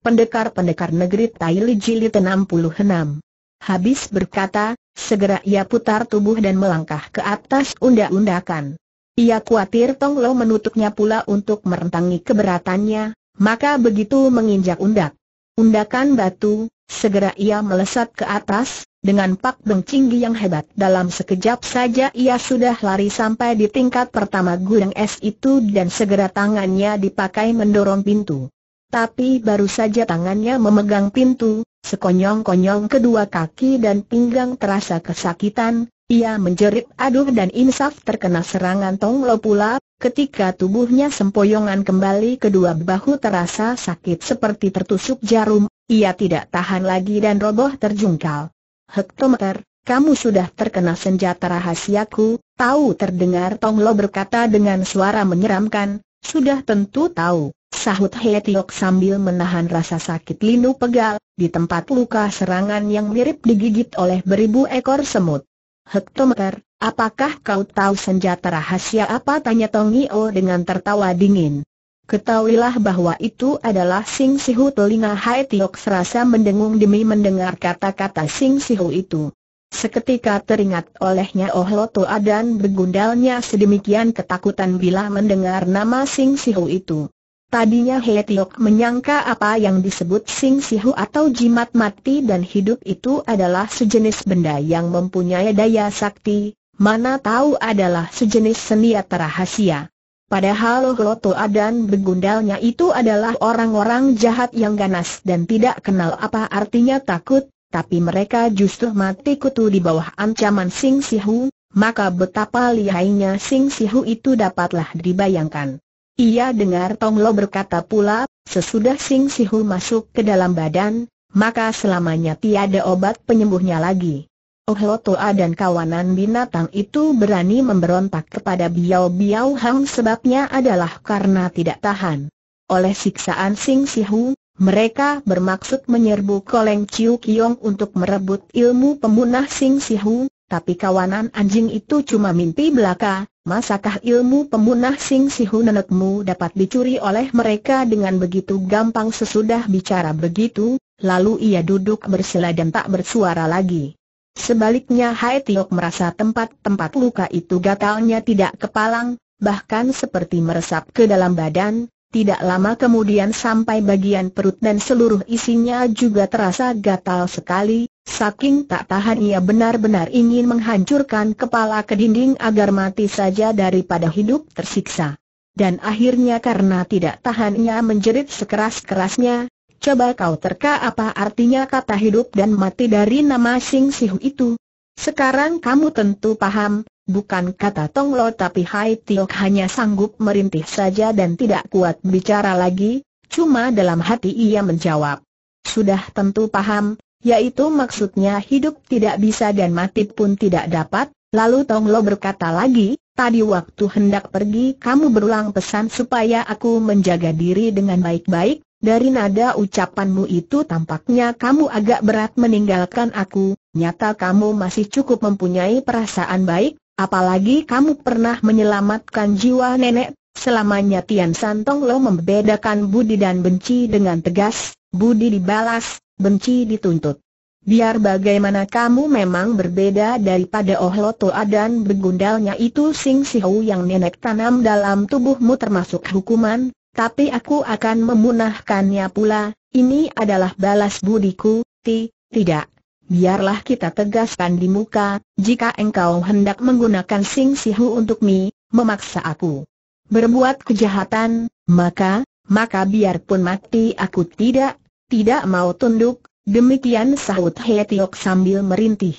pendekar-pendekar negeri Taili Jilid 66. Habis berkata, segera ia putar tubuh dan melangkah ke atas undak-undakan. Ia khawatir Tong Lo menutupnya pula untuk merentangi keberatannya, maka begitu menginjak undak. Undakan batu, segera ia melesat ke atas, dengan pak bengcinggi yang hebat dalam sekejap saja ia sudah lari sampai di tingkat pertama gudang es itu dan segera tangannya dipakai mendorong pintu tapi baru saja tangannya memegang pintu, sekonyong-konyong kedua kaki dan pinggang terasa kesakitan, ia menjerit aduh dan insaf terkena serangan Tong Lo pula, ketika tubuhnya sempoyongan kembali kedua bahu terasa sakit seperti tertusuk jarum, ia tidak tahan lagi dan roboh terjungkal. Hektometer, kamu sudah terkena senjata rahasiaku, tahu terdengar Tong Lo berkata dengan suara menyeramkan, sudah tentu tahu. Sahut Hetiok sambil menahan rasa sakit linu pegal, di tempat luka serangan yang mirip digigit oleh beribu ekor semut. Hektometer, apakah kau tahu senjata rahasia apa? Tanya Tongio dengan tertawa dingin. Ketahuilah bahwa itu adalah Sing Sihu telinga Hai Tiok serasa mendengung demi mendengar kata-kata Sing Sihu itu. Seketika teringat olehnya Oh Loto Adan bergundalnya sedemikian ketakutan bila mendengar nama Sing Sihu itu. Tadinya He Tiok menyangka apa yang disebut Sing Sihu atau jimat mati dan hidup itu adalah sejenis benda yang mempunyai daya sakti, mana tahu adalah sejenis seniat rahasia. Padahal Loto Adan begundalnya itu adalah orang-orang jahat yang ganas dan tidak kenal apa artinya takut, tapi mereka justru mati kutu di bawah ancaman Sing Sihu, maka betapa lihainya Sing Sihu itu dapatlah dibayangkan. Ia dengar Tong Lo berkata pula, sesudah Sing Sihu masuk ke dalam badan, maka selamanya tiada obat penyembuhnya lagi. Oh, Lo Toa dan kawanan binatang itu berani memberontak kepada Biao Biao Hang sebabnya adalah karena tidak tahan. Oleh siksaan Sing Sihu, mereka bermaksud menyerbu Koleng Chiu Kiong untuk merebut ilmu pemunah Sing Sihu, tapi kawanan anjing itu cuma mimpi belaka, Masakah ilmu pemunah Sing Sihu nenekmu dapat dicuri oleh mereka dengan begitu gampang sesudah bicara begitu, lalu ia duduk bersila dan tak bersuara lagi. Sebaliknya Hai Tiok merasa tempat-tempat luka itu gatalnya tidak kepalang, bahkan seperti meresap ke dalam badan, tidak lama kemudian sampai bagian perut dan seluruh isinya juga terasa gatal sekali, saking tak tahan ia benar-benar ingin menghancurkan kepala ke dinding agar mati saja daripada hidup tersiksa. Dan akhirnya karena tidak tahan ia menjerit sekeras-kerasnya, coba kau terka apa artinya kata hidup dan mati dari nama Sing Sihu itu. Sekarang kamu tentu paham, Bukan kata Tong Lo tapi Hai Tiok hanya sanggup merintih saja dan tidak kuat bicara lagi, cuma dalam hati ia menjawab. Sudah tentu paham, yaitu maksudnya hidup tidak bisa dan mati pun tidak dapat, lalu Tong Lo berkata lagi, Tadi waktu hendak pergi kamu berulang pesan supaya aku menjaga diri dengan baik-baik, dari nada ucapanmu itu tampaknya kamu agak berat meninggalkan aku, nyata kamu masih cukup mempunyai perasaan baik, Apalagi kamu pernah menyelamatkan jiwa nenek. Selamanya Tian Santong Lo membedakan budi dan benci dengan tegas, budi dibalas, benci dituntut. Biar bagaimana kamu memang berbeda daripada Oh Loto dan begundalnya itu Sing Sihu yang nenek tanam dalam tubuhmu termasuk hukuman, tapi aku akan memunahkannya pula, ini adalah balas budiku, ti, tidak biarlah kita tegaskan di muka, jika engkau hendak menggunakan Sing Sihu untuk mi, memaksa aku berbuat kejahatan, maka, maka biarpun mati aku tidak, tidak mau tunduk, demikian sahut He sambil merintih.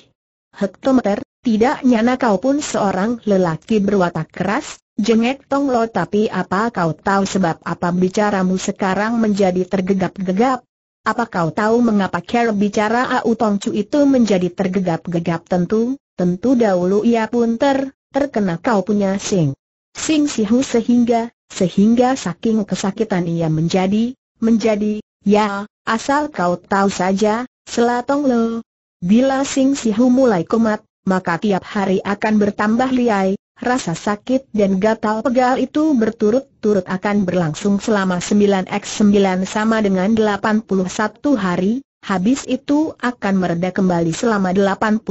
Hektometer, tidak nyana kau pun seorang lelaki berwatak keras, jengek Tong Lo tapi apa kau tahu sebab apa bicaramu sekarang menjadi tergegap-gegap, apa kau tahu mengapa Care bicara Au Tongcu itu menjadi tergegap-gegap tentu, tentu dahulu ia pun ter, terkena kau punya sing. Sing sihu sehingga, sehingga saking kesakitan ia menjadi, menjadi, ya, asal kau tahu saja, selatong lo. Bila Sing Sihu mulai kumat, maka tiap hari akan bertambah liai, rasa sakit dan gatal pegal itu berturut-turut akan berlangsung selama 9x9 sama dengan 81 hari, habis itu akan mereda kembali selama 81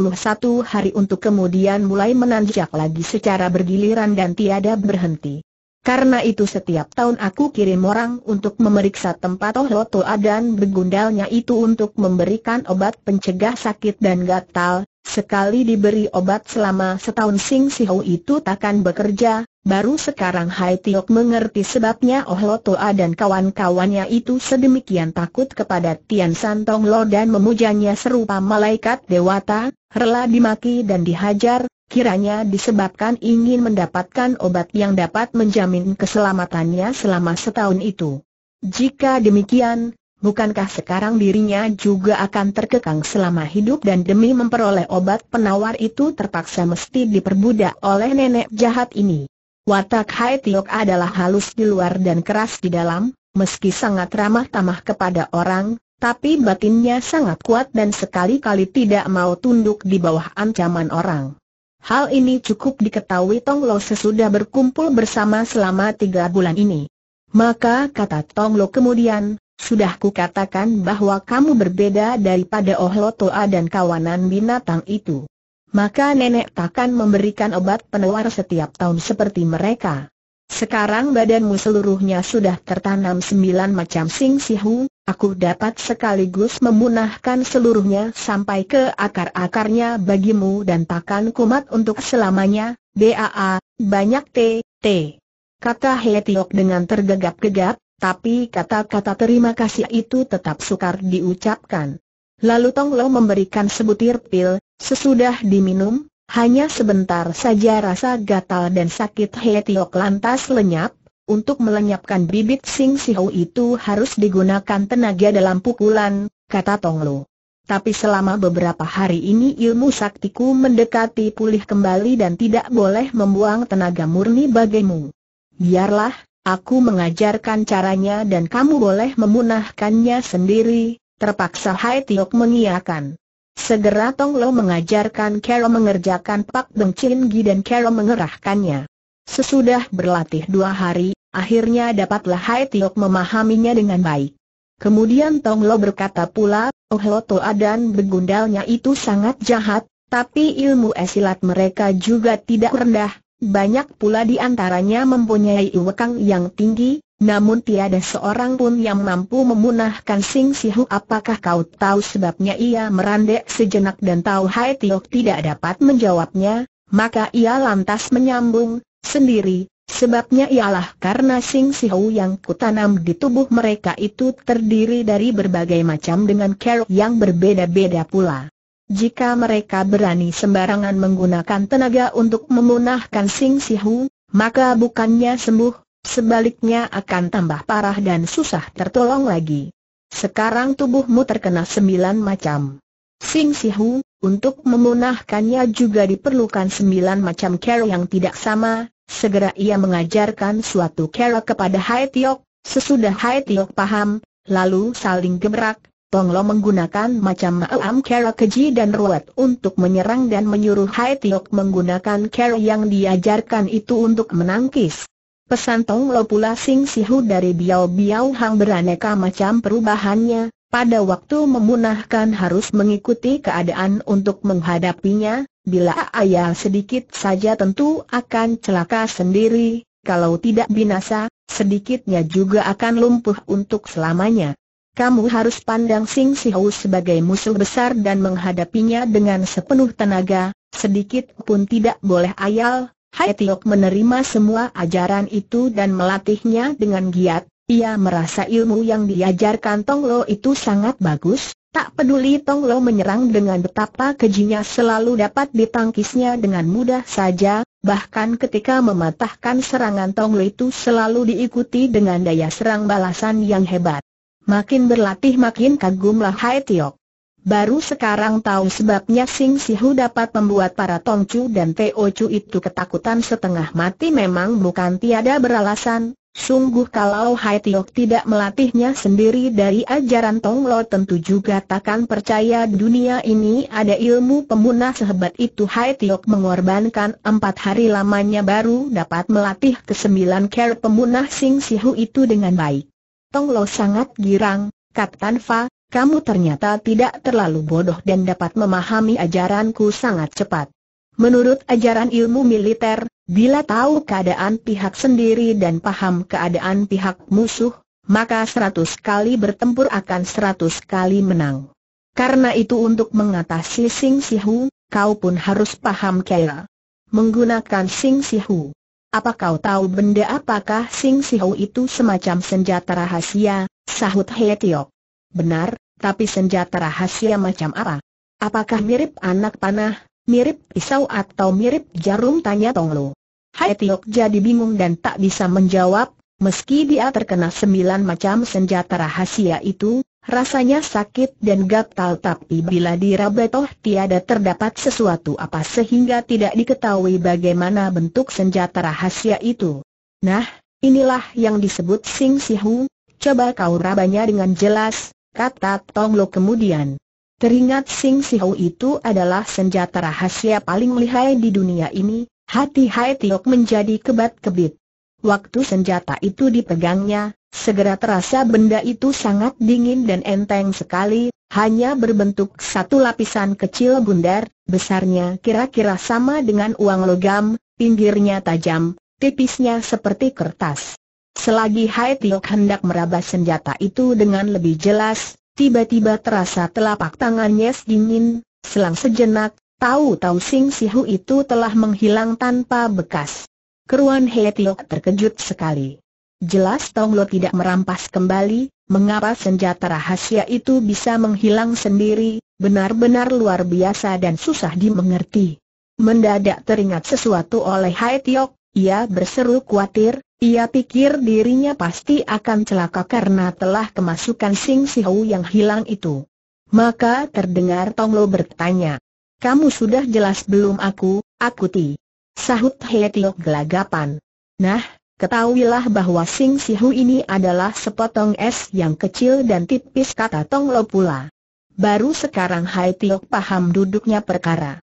hari untuk kemudian mulai menanjak lagi secara bergiliran dan tiada berhenti. Karena itu setiap tahun aku kirim orang untuk memeriksa tempat Ohlotoa dan begundalnya itu untuk memberikan obat pencegah sakit dan gatal, Sekali diberi obat selama setahun Sing Sihou itu takkan bekerja, baru sekarang Hai Tiok mengerti sebabnya Oh Toa dan kawan-kawannya itu sedemikian takut kepada Tian San Tong Lo dan memujanya serupa malaikat dewata, rela dimaki dan dihajar, kiranya disebabkan ingin mendapatkan obat yang dapat menjamin keselamatannya selama setahun itu. Jika demikian, Bukankah sekarang dirinya juga akan terkekang selama hidup dan demi memperoleh obat penawar itu terpaksa mesti diperbudak oleh nenek jahat ini? Watak Hai Tiok adalah halus di luar dan keras di dalam, meski sangat ramah tamah kepada orang, tapi batinnya sangat kuat dan sekali-kali tidak mau tunduk di bawah ancaman orang. Hal ini cukup diketahui Tong Lo sesudah berkumpul bersama selama tiga bulan ini. Maka kata Tong Lo kemudian, sudah kukatakan bahwa kamu berbeda daripada Ohlotoa dan kawanan binatang itu. Maka nenek takkan memberikan obat penawar setiap tahun seperti mereka. Sekarang badanmu seluruhnya sudah tertanam sembilan macam sing sihu, aku dapat sekaligus memunahkan seluruhnya sampai ke akar-akarnya bagimu dan takkan kumat untuk selamanya, BAA, banyak T, T. Kata Hetiok dengan tergagap-gegap, tapi kata-kata terima kasih itu tetap sukar diucapkan. Lalu Tong Lo memberikan sebutir pil, sesudah diminum, hanya sebentar saja rasa gatal dan sakit Tiok lantas lenyap, untuk melenyapkan bibit Sing Si Sihou itu harus digunakan tenaga dalam pukulan, kata Tong Lo. Tapi selama beberapa hari ini ilmu saktiku mendekati pulih kembali dan tidak boleh membuang tenaga murni bagimu. Biarlah, Aku mengajarkan caranya dan kamu boleh memunahkannya sendiri, terpaksa Hai Tiok mengiakan. Segera Tong Lo mengajarkan Kero mengerjakan Pak Deng Chin Gi dan Kero mengerahkannya. Sesudah berlatih dua hari, akhirnya dapatlah Hai Tiok memahaminya dengan baik. Kemudian Tong Lo berkata pula, Oh Lo Toa dan begundalnya itu sangat jahat, tapi ilmu esilat mereka juga tidak rendah, banyak pula di antaranya mempunyai iwekang yang tinggi, namun tiada seorang pun yang mampu memunahkan Sing Sihu apakah kau tahu sebabnya ia merandek sejenak dan tahu Hai Tiok tidak dapat menjawabnya, maka ia lantas menyambung, sendiri, sebabnya ialah karena Sing Sihu yang kutanam di tubuh mereka itu terdiri dari berbagai macam dengan kerok yang berbeda-beda pula. Jika mereka berani sembarangan menggunakan tenaga untuk memunahkan Sing Sihu, maka bukannya sembuh, sebaliknya akan tambah parah dan susah tertolong lagi. Sekarang tubuhmu terkena sembilan macam. Sing Sihu, untuk memunahkannya juga diperlukan sembilan macam cara yang tidak sama, segera ia mengajarkan suatu cara kepada Hai Tiok, sesudah Hai Tiok paham, lalu saling gemerak. Tong Lo menggunakan macam alam Kera keji dan ruwet untuk menyerang dan menyuruh Hai Tiok menggunakan Kera yang diajarkan itu untuk menangkis. Pesan Tong Lo pula Sing Sihu dari Biao Biao Hang beraneka macam perubahannya, pada waktu memunahkan harus mengikuti keadaan untuk menghadapinya, bila ayah sedikit saja tentu akan celaka sendiri, kalau tidak binasa, sedikitnya juga akan lumpuh untuk selamanya kamu harus pandang Sing Sihu sebagai musuh besar dan menghadapinya dengan sepenuh tenaga, sedikit pun tidak boleh ayal. Hai Tiok menerima semua ajaran itu dan melatihnya dengan giat, ia merasa ilmu yang diajarkan Tong Lo itu sangat bagus, tak peduli Tong Lo menyerang dengan betapa kejinya selalu dapat ditangkisnya dengan mudah saja, bahkan ketika mematahkan serangan Tong Lo itu selalu diikuti dengan daya serang balasan yang hebat. Makin berlatih makin kagumlah Hai Tiok. Baru sekarang tahu sebabnya Sing Sihu dapat membuat para Tongcu dan Chu itu ketakutan setengah mati memang bukan tiada beralasan. Sungguh kalau Hai Tiok tidak melatihnya sendiri dari ajaran Tonglo tentu juga takkan percaya dunia ini ada ilmu pemunah sehebat itu Hai Tiok mengorbankan empat hari lamanya baru dapat melatih kesembilan care pemunah Sing Sihu itu dengan baik Tong Lo sangat girang, Kapten Fa, kamu ternyata tidak terlalu bodoh dan dapat memahami ajaranku sangat cepat. Menurut ajaran ilmu militer, bila tahu keadaan pihak sendiri dan paham keadaan pihak musuh, maka seratus kali bertempur akan seratus kali menang. Karena itu untuk mengatasi Sing Sihu, kau pun harus paham kaya. Menggunakan Sing Sihu. Apa kau tahu benda apakah Sing Sihou itu semacam senjata rahasia, sahut He Tiok. Benar, tapi senjata rahasia macam apa? Apakah mirip anak panah, mirip pisau atau mirip jarum tanya Tonglu. Hai Tiok jadi bingung dan tak bisa menjawab, meski dia terkena sembilan macam senjata rahasia itu, Rasanya sakit dan gatal tapi bila diraba toh tiada terdapat sesuatu apa sehingga tidak diketahui bagaimana bentuk senjata rahasia itu. Nah, inilah yang disebut Sing Sihu, coba kau rabanya dengan jelas, kata Tong Lo kemudian. Teringat Sing Sihu itu adalah senjata rahasia paling lihai di dunia ini, hati Hai Tiok menjadi kebat-kebit. Waktu senjata itu dipegangnya, Segera terasa benda itu sangat dingin dan enteng sekali, hanya berbentuk satu lapisan kecil bundar, besarnya kira-kira sama dengan uang logam, pinggirnya tajam, tipisnya seperti kertas. Selagi Hai Tiok hendak meraba senjata itu dengan lebih jelas, tiba-tiba terasa telapak tangannya dingin, selang sejenak, tahu-tahu Sing Sihu itu telah menghilang tanpa bekas. Keruan Hai Tiok terkejut sekali. Jelas Tong Lo tidak merampas kembali, mengapa senjata rahasia itu bisa menghilang sendiri, benar-benar luar biasa dan susah dimengerti. Mendadak teringat sesuatu oleh Hai Tiok, ia berseru khawatir, ia pikir dirinya pasti akan celaka karena telah kemasukan Sing Sihu yang hilang itu. Maka terdengar Tong Lo bertanya, kamu sudah jelas belum aku, aku ti. Sahut Hai Tiok gelagapan. Nah, Ketahuilah bahwa Sing Sihu ini adalah sepotong es yang kecil dan tipis kata Tong Lo pula. Baru sekarang Hai Tiok paham duduknya perkara.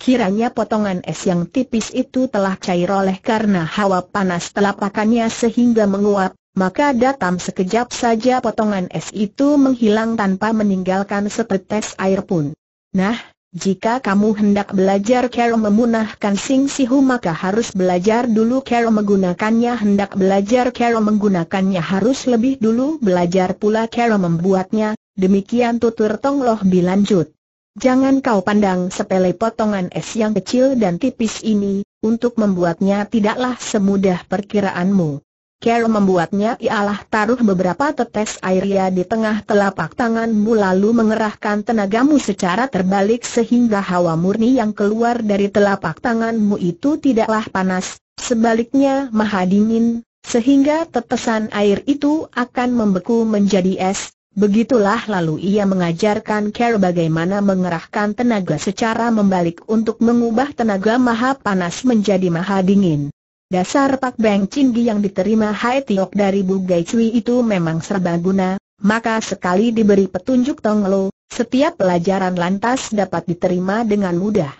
Kiranya potongan es yang tipis itu telah cair oleh karena hawa panas telapakannya sehingga menguap, maka datang sekejap saja potongan es itu menghilang tanpa meninggalkan setetes air pun. Nah, jika kamu hendak belajar cara memunahkan Sing Sihu maka harus belajar dulu cara menggunakannya Hendak belajar cara menggunakannya harus lebih dulu belajar pula cara membuatnya Demikian tutur Tong Loh bilanjut Jangan kau pandang sepele potongan es yang kecil dan tipis ini Untuk membuatnya tidaklah semudah perkiraanmu Kel membuatnya ialah taruh beberapa tetes air ia di tengah telapak tanganmu lalu mengerahkan tenagamu secara terbalik sehingga hawa murni yang keluar dari telapak tanganmu itu tidaklah panas, sebaliknya maha dingin, sehingga tetesan air itu akan membeku menjadi es. Begitulah lalu ia mengajarkan Care bagaimana mengerahkan tenaga secara membalik untuk mengubah tenaga maha panas menjadi maha dingin. Dasar Pak Beng Cinggi yang diterima Hai Tiok dari Bu Gai Cui itu memang serba guna, maka sekali diberi petunjuk Tong Lo, setiap pelajaran lantas dapat diterima dengan mudah.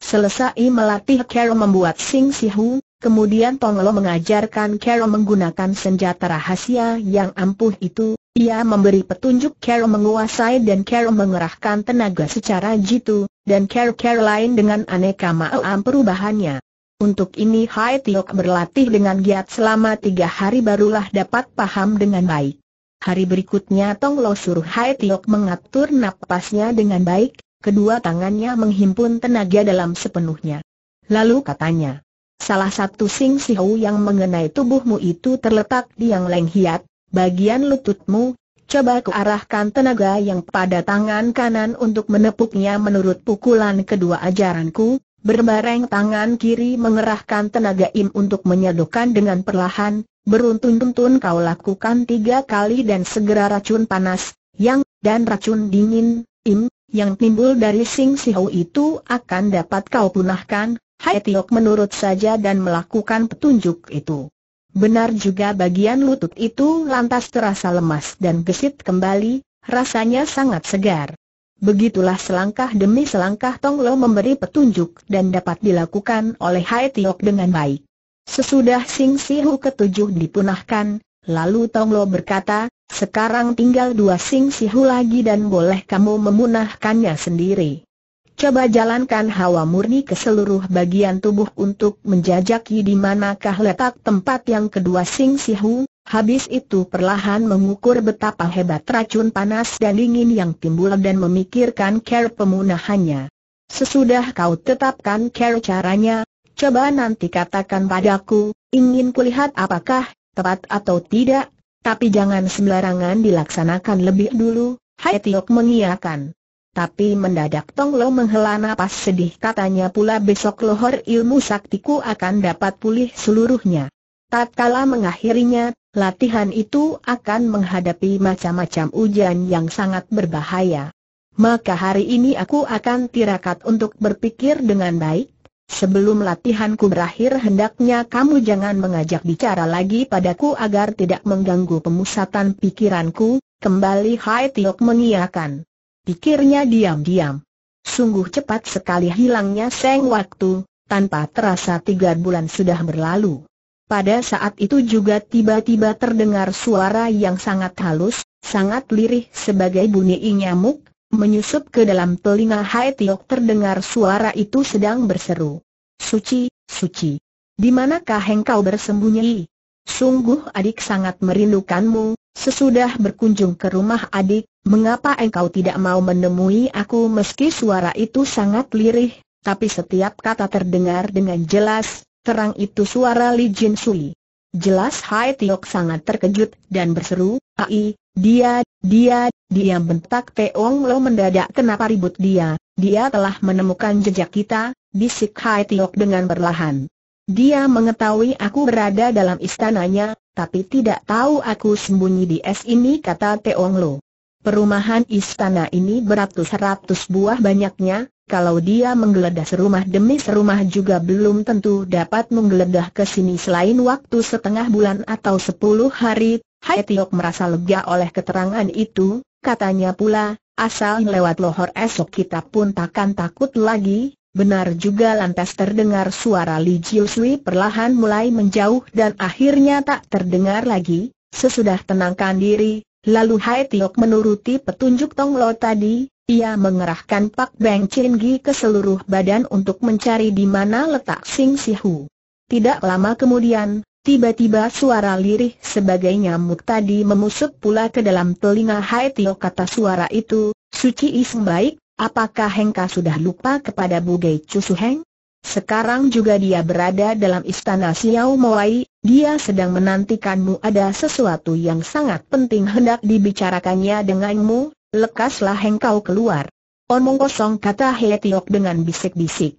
Selesai melatih Carol membuat Sing Sihu, kemudian Tong Lo mengajarkan Carol menggunakan senjata rahasia yang ampuh itu, ia memberi petunjuk Carol menguasai dan Carol mengerahkan tenaga secara jitu, dan carol kero lain dengan aneka ma'am perubahannya. Untuk ini Hai Tiok berlatih dengan giat selama tiga hari barulah dapat paham dengan baik. Hari berikutnya Tong Lo suruh Hai Tiok mengatur napasnya dengan baik, kedua tangannya menghimpun tenaga dalam sepenuhnya. Lalu katanya, salah satu sing sihu yang mengenai tubuhmu itu terletak di yang leng hiat, bagian lututmu, coba kuarahkan tenaga yang pada tangan kanan untuk menepuknya menurut pukulan kedua ajaranku, Berbareng tangan kiri mengerahkan tenaga im untuk menyadukan dengan perlahan, beruntun tuntun kau lakukan tiga kali dan segera racun panas, yang, dan racun dingin, im, yang timbul dari Sing Sihau itu akan dapat kau punahkan, Hai Tiok menurut saja dan melakukan petunjuk itu. Benar juga bagian lutut itu lantas terasa lemas dan gesit kembali, rasanya sangat segar. Begitulah selangkah demi selangkah Tong Lo memberi petunjuk dan dapat dilakukan oleh Hai Tiok dengan baik. Sesudah Sing Sihu ketujuh dipunahkan, lalu Tong Lo berkata, sekarang tinggal dua Sing Sihu lagi dan boleh kamu memunahkannya sendiri. Coba jalankan hawa murni ke seluruh bagian tubuh untuk menjajaki di manakah letak tempat yang kedua Sing Sihu, Habis itu perlahan mengukur betapa hebat racun panas dan dingin yang timbul dan memikirkan care pemunahannya. Sesudah kau tetapkan care caranya, coba nanti katakan padaku, ingin kulihat apakah tepat atau tidak, tapi jangan sembarangan dilaksanakan lebih dulu, Hai Tiok mengiakan. Tapi mendadak Tong Lo menghela napas sedih katanya pula besok lohor ilmu saktiku akan dapat pulih seluruhnya. Tatkala mengakhirinya, latihan itu akan menghadapi macam-macam ujian yang sangat berbahaya. Maka hari ini aku akan tirakat untuk berpikir dengan baik. Sebelum latihanku berakhir hendaknya kamu jangan mengajak bicara lagi padaku agar tidak mengganggu pemusatan pikiranku, kembali Hai Tiok mengiakan. Pikirnya diam-diam. Sungguh cepat sekali hilangnya seng waktu, tanpa terasa tiga bulan sudah berlalu. Pada saat itu juga tiba-tiba terdengar suara yang sangat halus, sangat lirih sebagai bunyi nyamuk, menyusup ke dalam telinga Hai Tiok terdengar suara itu sedang berseru. Suci, suci. Di manakah engkau bersembunyi? Sungguh adik sangat merindukanmu, sesudah berkunjung ke rumah adik, mengapa engkau tidak mau menemui aku meski suara itu sangat lirih, tapi setiap kata terdengar dengan jelas, terang itu suara Li Jin Sui. Jelas Hai Tiok sangat terkejut dan berseru, Ai, dia, dia, dia bentak Teong Lo mendadak kenapa ribut dia, dia telah menemukan jejak kita, bisik Hai Tiok dengan perlahan. Dia mengetahui aku berada dalam istananya, tapi tidak tahu aku sembunyi di es ini kata Teong Lo. Perumahan istana ini beratus-ratus buah banyaknya, kalau dia menggeledah serumah demi serumah juga belum tentu dapat menggeledah ke sini selain waktu setengah bulan atau sepuluh hari. Hai Tiok merasa lega oleh keterangan itu, katanya pula, asal lewat lohor esok kita pun takkan takut lagi. Benar juga lantas terdengar suara Li Jiu Sui perlahan mulai menjauh dan akhirnya tak terdengar lagi. Sesudah tenangkan diri, Lalu Hai Tiok menuruti petunjuk Tong Lo tadi, ia mengerahkan Pak Beng Chin Gi ke seluruh badan untuk mencari di mana letak Sing Si Hu. Tidak lama kemudian, tiba-tiba suara lirih sebagai nyamuk tadi memusuk pula ke dalam telinga Hai Tiok kata suara itu, Suci Ism baik, apakah Hengka sudah lupa kepada Bu Bugei Cusu Heng? Sekarang juga dia berada dalam istana Xiao Moai, dia sedang menantikanmu ada sesuatu yang sangat penting hendak dibicarakannya denganmu, lekaslah engkau keluar. Omong kosong kata He Tiok dengan bisik-bisik.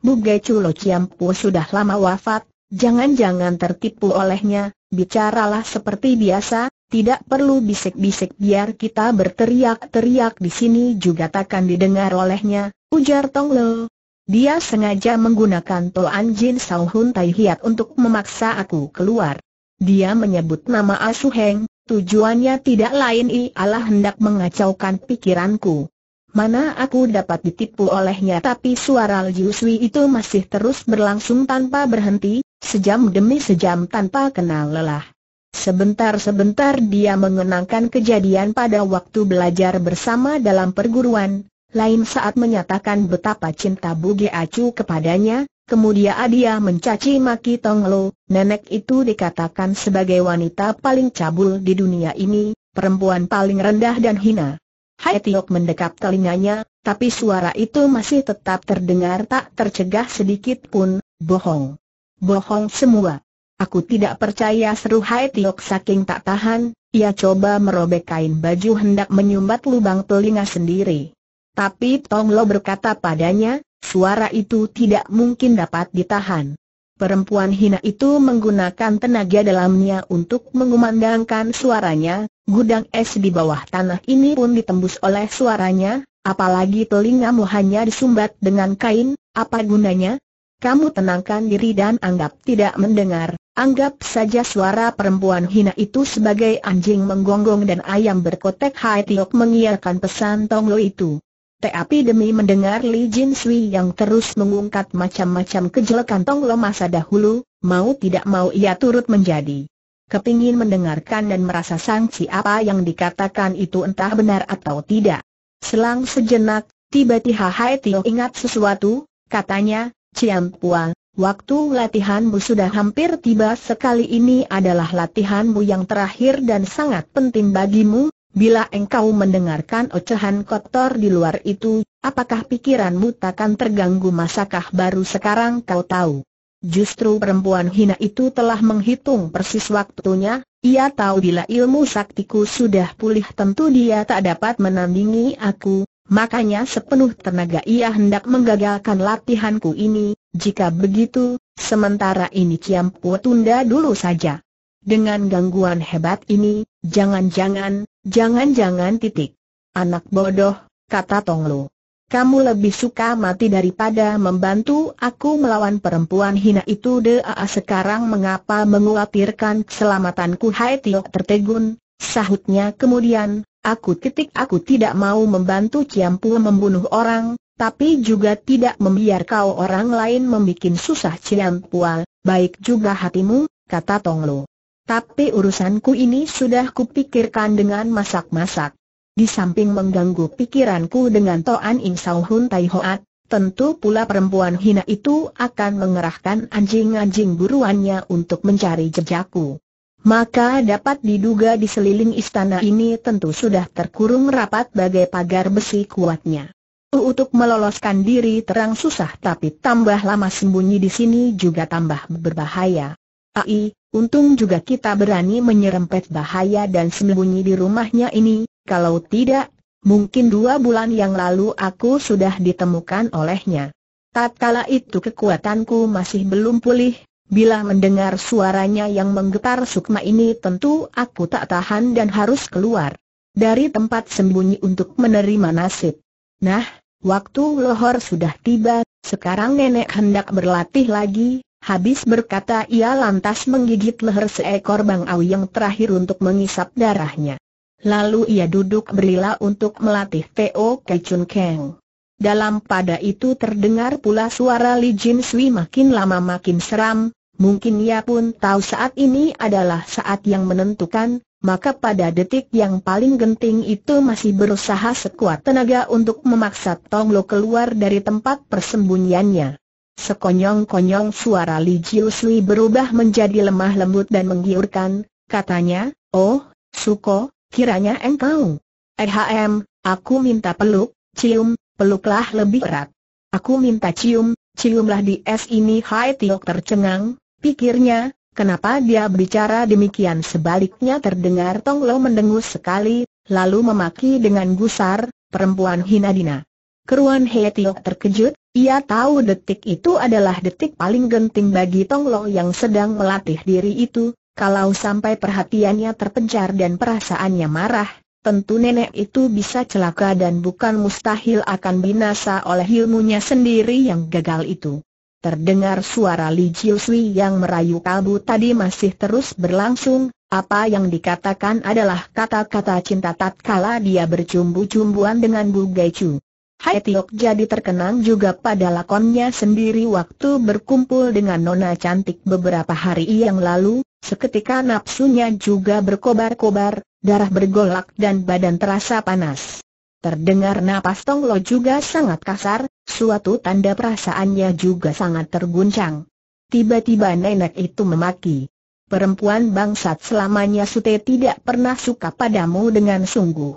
Buge Culo Ciampu sudah lama wafat, jangan-jangan tertipu olehnya, bicaralah seperti biasa, tidak perlu bisik-bisik biar kita berteriak-teriak di sini juga takkan didengar olehnya, ujar Tong Lo. Dia sengaja menggunakan Toan Jin Sao Hun Tai Hiat untuk memaksa aku keluar. Dia menyebut nama Asu Heng, tujuannya tidak lain ialah hendak mengacaukan pikiranku. Mana aku dapat ditipu olehnya tapi suara Liu itu masih terus berlangsung tanpa berhenti, sejam demi sejam tanpa kenal lelah. Sebentar-sebentar dia mengenangkan kejadian pada waktu belajar bersama dalam perguruan, lain saat menyatakan betapa cinta Bugi Acu kepadanya, kemudian Adia mencaci maki Tonglo, nenek itu dikatakan sebagai wanita paling cabul di dunia ini, perempuan paling rendah dan hina. Hai Tiok mendekap telinganya, tapi suara itu masih tetap terdengar tak tercegah sedikit pun, bohong. Bohong semua. Aku tidak percaya seru Hai Tiok saking tak tahan, ia coba merobek kain baju hendak menyumbat lubang telinga sendiri. Tapi Tong Lo berkata padanya, suara itu tidak mungkin dapat ditahan. Perempuan hina itu menggunakan tenaga dalamnya untuk mengumandangkan suaranya, gudang es di bawah tanah ini pun ditembus oleh suaranya, apalagi telingamu hanya disumbat dengan kain, apa gunanya? Kamu tenangkan diri dan anggap tidak mendengar, anggap saja suara perempuan hina itu sebagai anjing menggonggong dan ayam berkotek Hai Tiok mengiakan pesan Lo itu. Tapi demi mendengar Li Jin Sui yang terus mengungkap macam-macam kejelekan Tong Lo masa dahulu, mau tidak mau ia turut menjadi. Kepingin mendengarkan dan merasa sangsi apa yang dikatakan itu entah benar atau tidak. Selang sejenak, tiba-tiba Hai Tio ingat sesuatu, katanya, Cian Pua, waktu latihanmu sudah hampir tiba sekali ini adalah latihanmu yang terakhir dan sangat penting bagimu, Bila engkau mendengarkan ocehan kotor di luar itu, apakah pikiranmu takkan terganggu masakah baru sekarang kau tahu? Justru perempuan hina itu telah menghitung persis waktunya, ia tahu bila ilmu saktiku sudah pulih tentu dia tak dapat menandingi aku, makanya sepenuh tenaga ia hendak menggagalkan latihanku ini, jika begitu, sementara ini ciampu tunda dulu saja. Dengan gangguan hebat ini, jangan-jangan, Jangan-jangan titik. Anak bodoh, kata Tonglu. Kamu lebih suka mati daripada membantu aku melawan perempuan hina itu deh. sekarang mengapa menguatirkan keselamatanku Hai Tio tertegun, sahutnya kemudian, aku titik aku tidak mau membantu Ciampu membunuh orang, tapi juga tidak membiarkan kau orang lain membuat susah Ciampu, baik juga hatimu, kata Tonglu. Tapi urusanku ini sudah kupikirkan dengan masak-masak. Di samping mengganggu pikiranku dengan Toan Ing Sau Hun Tai Hoat, tentu pula perempuan hina itu akan mengerahkan anjing-anjing buruannya untuk mencari jejakku. Maka dapat diduga di seliling istana ini tentu sudah terkurung rapat bagai pagar besi kuatnya. Untuk meloloskan diri terang susah tapi tambah lama sembunyi di sini juga tambah berbahaya. Ai, Untung juga kita berani menyerempet bahaya dan sembunyi di rumahnya ini, kalau tidak, mungkin dua bulan yang lalu aku sudah ditemukan olehnya. Tatkala itu kekuatanku masih belum pulih, bila mendengar suaranya yang menggetar sukma ini tentu aku tak tahan dan harus keluar dari tempat sembunyi untuk menerima nasib. Nah, waktu lohor sudah tiba, sekarang nenek hendak berlatih lagi, Habis berkata ia lantas menggigit leher seekor bangau yang terakhir untuk mengisap darahnya. Lalu ia duduk berlila untuk melatih PO Chun Keng. Dalam pada itu terdengar pula suara Li Jin Sui makin lama makin seram, mungkin ia pun tahu saat ini adalah saat yang menentukan, maka pada detik yang paling genting itu masih berusaha sekuat tenaga untuk memaksa Tong Lo keluar dari tempat persembunyiannya. Sekonyong-konyong suara Li Jiusui berubah menjadi lemah lembut dan menggiurkan, katanya, Oh, Suko, kiranya engkau. Ehm, aku minta peluk, cium, peluklah lebih erat. Aku minta cium, ciumlah di es ini Hai Tiok tercengang, pikirnya, kenapa dia berbicara demikian sebaliknya terdengar Tong Lo mendengus sekali, lalu memaki dengan gusar, perempuan hina dina. Keruan Hei Tio terkejut, ia tahu detik itu adalah detik paling genting bagi Tong Lo yang sedang melatih diri itu, kalau sampai perhatiannya terpencar dan perasaannya marah, tentu nenek itu bisa celaka dan bukan mustahil akan binasa oleh ilmunya sendiri yang gagal itu. Terdengar suara Li Jiusui yang merayu kalbu tadi masih terus berlangsung, apa yang dikatakan adalah kata-kata cinta tatkala dia bercumbu-cumbuan dengan Bu Chu. Hai Tiok jadi terkenang juga pada lakonnya sendiri waktu berkumpul dengan Nona Cantik beberapa hari yang lalu, seketika nafsunya juga berkobar-kobar, darah bergolak dan badan terasa panas. Terdengar napas Tong Lo juga sangat kasar, suatu tanda perasaannya juga sangat terguncang. Tiba-tiba nenek itu memaki. Perempuan bangsat selamanya Sute tidak pernah suka padamu dengan sungguh.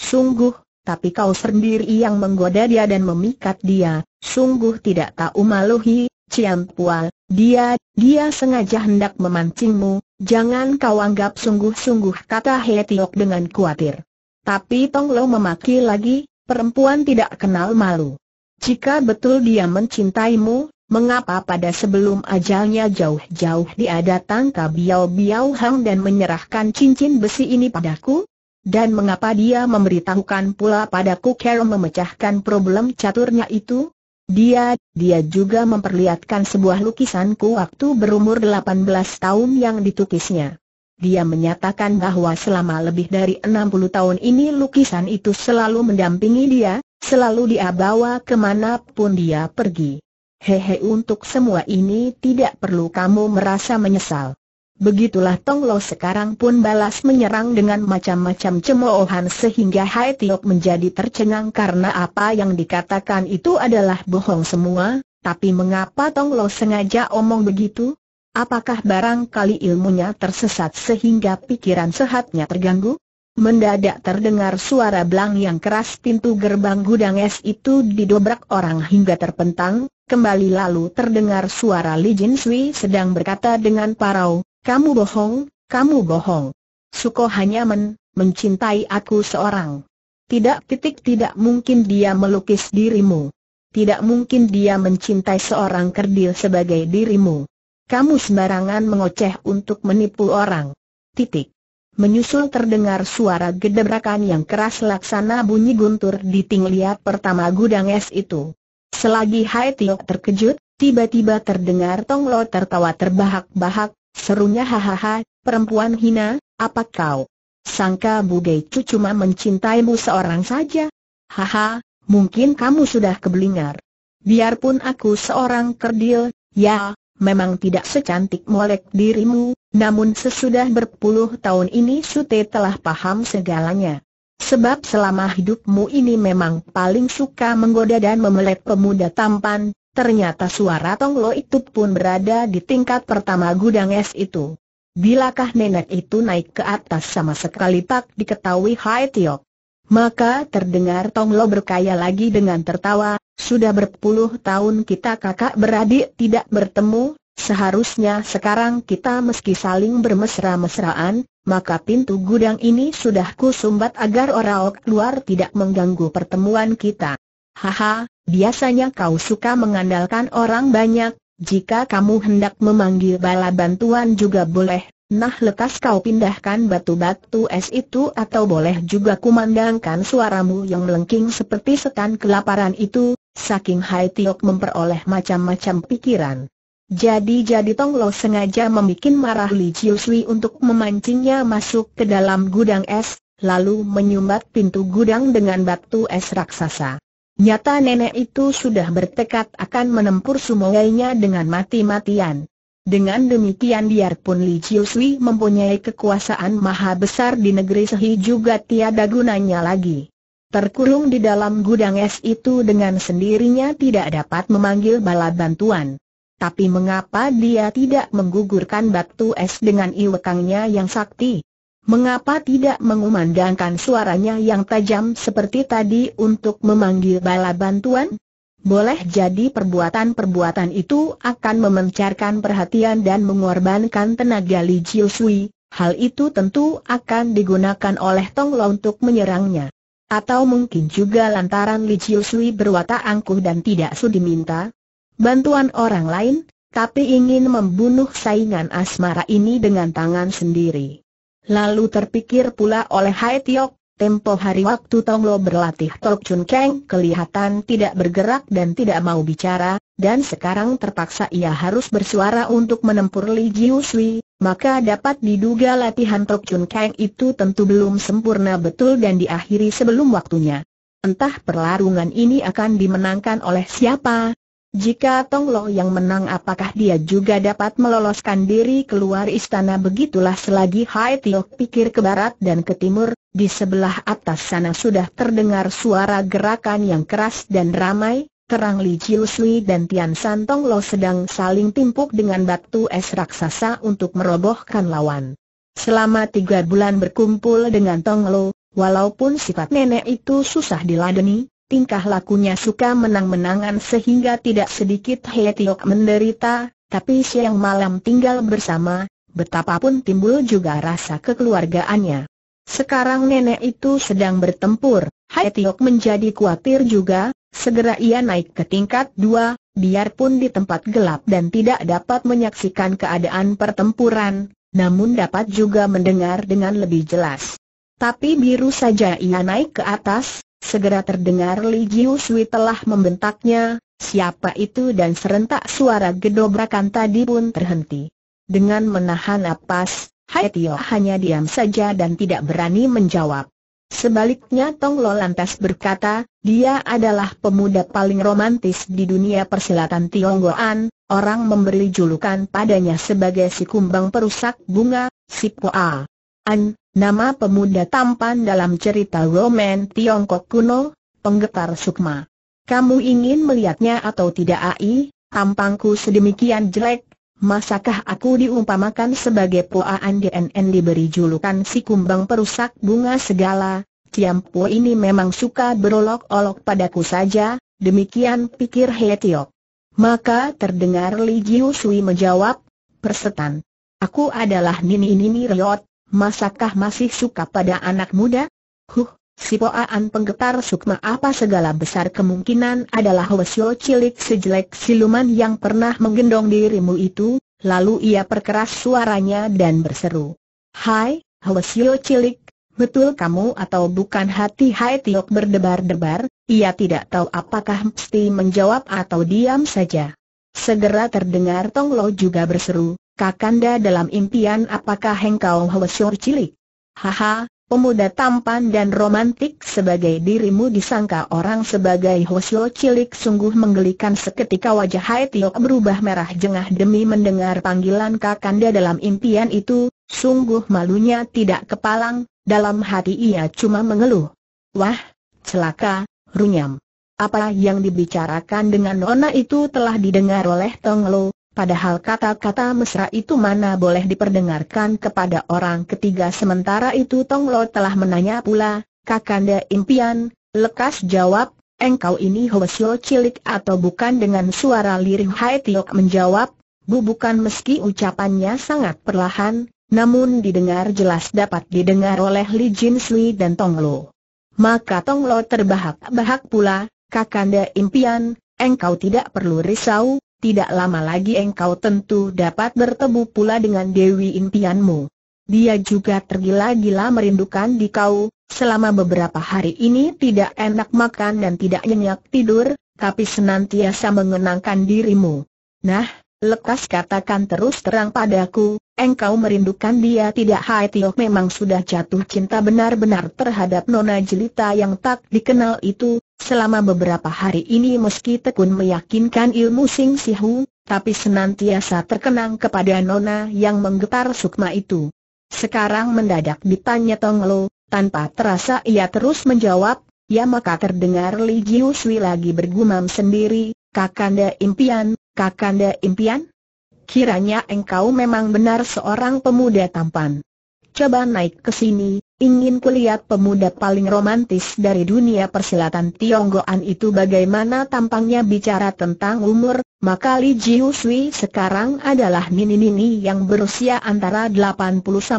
Sungguh, tapi kau sendiri yang menggoda dia dan memikat dia, sungguh tidak tahu maluhi, Cian Pual, dia, dia sengaja hendak memancingmu, jangan kau anggap sungguh-sungguh kata He Tiok dengan khawatir. Tapi Tong Lo memaki lagi, perempuan tidak kenal malu. Jika betul dia mencintaimu, mengapa pada sebelum ajalnya jauh-jauh dia datang ke Biao Biao Hang dan menyerahkan cincin besi ini padaku? Dan mengapa dia memberitahukan pula padaku Kero memecahkan problem caturnya itu? Dia, dia juga memperlihatkan sebuah lukisanku waktu berumur 18 tahun yang ditukisnya. Dia menyatakan bahwa selama lebih dari 60 tahun ini lukisan itu selalu mendampingi dia, selalu dia bawa kemanapun dia pergi. Hehe untuk semua ini tidak perlu kamu merasa menyesal. Begitulah Tong Lo sekarang pun balas menyerang dengan macam-macam cemoohan sehingga Hai Tiok menjadi tercengang karena apa yang dikatakan itu adalah bohong semua, tapi mengapa Tong Lo sengaja omong begitu? Apakah barangkali ilmunya tersesat sehingga pikiran sehatnya terganggu? Mendadak terdengar suara belang yang keras pintu gerbang gudang es itu didobrak orang hingga terpentang, Kembali lalu terdengar suara Li Jin Sui sedang berkata dengan parau, kamu bohong, kamu bohong. Suko hanya men, mencintai aku seorang. Tidak titik tidak mungkin dia melukis dirimu. Tidak mungkin dia mencintai seorang kerdil sebagai dirimu. Kamu sembarangan mengoceh untuk menipu orang. Titik. Menyusul terdengar suara gedebrakan yang keras laksana bunyi guntur di tingliat pertama gudang es itu. Selagi Hai Tio terkejut, tiba-tiba terdengar Tong Lo tertawa terbahak-bahak, Serunya hahaha, perempuan hina, apa kau? Sangka cucu cuma mencintaimu seorang saja? Haha, mungkin kamu sudah kebelingar. Biarpun aku seorang kerdil, ya, memang tidak secantik molek dirimu, namun sesudah berpuluh tahun ini Sute telah paham segalanya. Sebab selama hidupmu ini memang paling suka menggoda dan memelet pemuda tampan, Ternyata suara Tonglo itu pun berada di tingkat pertama gudang es itu. Bilakah nenek itu naik ke atas sama sekali tak diketahui Hai Tiok? Maka terdengar Tonglo berkaya lagi dengan tertawa, sudah berpuluh tahun kita kakak beradik tidak bertemu, seharusnya sekarang kita meski saling bermesra-mesraan, maka pintu gudang ini sudah kusumbat agar orang luar tidak mengganggu pertemuan kita. Haha, Biasanya kau suka mengandalkan orang banyak, jika kamu hendak memanggil bala bantuan juga boleh, nah lekas kau pindahkan batu-batu es itu atau boleh juga kumandangkan suaramu yang melengking seperti setan kelaparan itu, saking Hai Tiok memperoleh macam-macam pikiran. Jadi-jadi Tong Lo sengaja membuat marah Li Chiu Sui untuk memancingnya masuk ke dalam gudang es, lalu menyumbat pintu gudang dengan batu es raksasa. Nyata nenek itu sudah bertekad akan menempur sumoyainya dengan mati-matian. Dengan demikian biarpun Li Chiu Sui mempunyai kekuasaan maha besar di negeri Sehi juga tiada gunanya lagi. Terkurung di dalam gudang es itu dengan sendirinya tidak dapat memanggil bala bantuan. Tapi mengapa dia tidak menggugurkan batu es dengan iwekangnya yang sakti? Mengapa tidak mengumandangkan suaranya yang tajam seperti tadi untuk memanggil bala bantuan? Boleh jadi perbuatan-perbuatan itu akan memencarkan perhatian dan mengorbankan tenaga Li Jiu hal itu tentu akan digunakan oleh Tong Lo untuk menyerangnya. Atau mungkin juga lantaran Li Jiu berwatak angkuh dan tidak sudi minta bantuan orang lain, tapi ingin membunuh saingan asmara ini dengan tangan sendiri. Lalu terpikir pula oleh Hai Tiok, tempo hari waktu Tong Lo berlatih Tok Chun Kang kelihatan tidak bergerak dan tidak mau bicara, dan sekarang terpaksa ia harus bersuara untuk menempur Li Jiu Sui, maka dapat diduga latihan Tok Chun Kang itu tentu belum sempurna betul dan diakhiri sebelum waktunya. Entah perlarungan ini akan dimenangkan oleh siapa, jika Tong Lo yang menang apakah dia juga dapat meloloskan diri keluar istana begitulah selagi Hai Tio pikir ke barat dan ke timur, di sebelah atas sana sudah terdengar suara gerakan yang keras dan ramai, terang Li Sui dan Tian San Lo sedang saling timpuk dengan batu es raksasa untuk merobohkan lawan. Selama tiga bulan berkumpul dengan Tong Lo, walaupun sifat nenek itu susah diladeni, tingkah lakunya suka menang-menangan sehingga tidak sedikit He menderita, tapi siang malam tinggal bersama, betapapun timbul juga rasa kekeluargaannya. Sekarang nenek itu sedang bertempur, Hai menjadi khawatir juga, segera ia naik ke tingkat dua, biarpun di tempat gelap dan tidak dapat menyaksikan keadaan pertempuran, namun dapat juga mendengar dengan lebih jelas. Tapi biru saja ia naik ke atas, Segera terdengar Li Jiu Sui telah membentaknya, siapa itu dan serentak suara gedobrakan tadi pun terhenti. Dengan menahan napas, Hai Tio hanya diam saja dan tidak berani menjawab. Sebaliknya Tong Lo lantas berkata, dia adalah pemuda paling romantis di dunia persilatan Tionggoan, orang memberi julukan padanya sebagai si kumbang perusak bunga, si Poa. An, Nama pemuda tampan dalam cerita roman Tiongkok kuno, penggetar sukma. Kamu ingin melihatnya atau tidak ai, tampangku sedemikian jelek, masakah aku diumpamakan sebagai poaan DNN diberi julukan si kumbang perusak bunga segala, Tiampu ini memang suka berolok-olok padaku saja, demikian pikir Hetiok. Maka terdengar Li Jiu Sui menjawab, persetan. Aku adalah Nini Nini Riot, Masakah masih suka pada anak muda? Huh, si poaan penggetar sukma apa segala besar kemungkinan adalah Wesyo cilik sejelek siluman yang pernah menggendong dirimu itu, lalu ia perkeras suaranya dan berseru. Hai, Wesyo cilik, betul kamu atau bukan hati Hai Tiok berdebar-debar, ia tidak tahu apakah mesti menjawab atau diam saja. Segera terdengar Tong Lo juga berseru, Kakanda dalam impian apakah engkau Hwesur cilik? Haha, pemuda tampan dan romantik sebagai dirimu disangka orang sebagai Hwesur cilik sungguh menggelikan seketika wajah Hai Tiok berubah merah jengah demi mendengar panggilan Kakanda dalam impian itu, sungguh malunya tidak kepalang, dalam hati ia cuma mengeluh. Wah, celaka, runyam. Apa yang dibicarakan dengan Nona itu telah didengar oleh Tong Lo, Padahal kata-kata mesra itu mana boleh diperdengarkan kepada orang ketiga sementara itu Tong Lo telah menanya pula, Kakanda impian, lekas jawab, engkau ini lo cilik atau bukan dengan suara lirih Hai Tiok menjawab, bu bukan meski ucapannya sangat perlahan, namun didengar jelas dapat didengar oleh Li Jin Sui dan Tong Lo. Maka Tong Lo terbahak-bahak pula, Kakanda impian, engkau tidak perlu risau, tidak lama lagi engkau tentu dapat bertemu pula dengan Dewi impianmu. Dia juga tergila-gila merindukan di kau, selama beberapa hari ini tidak enak makan dan tidak nyenyak tidur, tapi senantiasa mengenangkan dirimu. Nah, lekas katakan terus terang padaku, engkau merindukan dia tidak Haitio memang sudah jatuh cinta benar-benar terhadap Nona Jelita yang tak dikenal itu, Selama beberapa hari ini meski tekun meyakinkan ilmu Sing Sihu, tapi senantiasa terkenang kepada nona yang menggetar sukma itu. Sekarang mendadak ditanya Tong Lo, tanpa terasa ia terus menjawab, ya maka terdengar Li Jiu Sui lagi bergumam sendiri, Kakanda impian, Kakanda impian? Kiranya engkau memang benar seorang pemuda tampan coba naik ke sini, ingin kulihat pemuda paling romantis dari dunia persilatan Tionggoan itu bagaimana tampangnya bicara tentang umur, maka Li Jiu Sui sekarang adalah nini nini yang berusia antara 80 90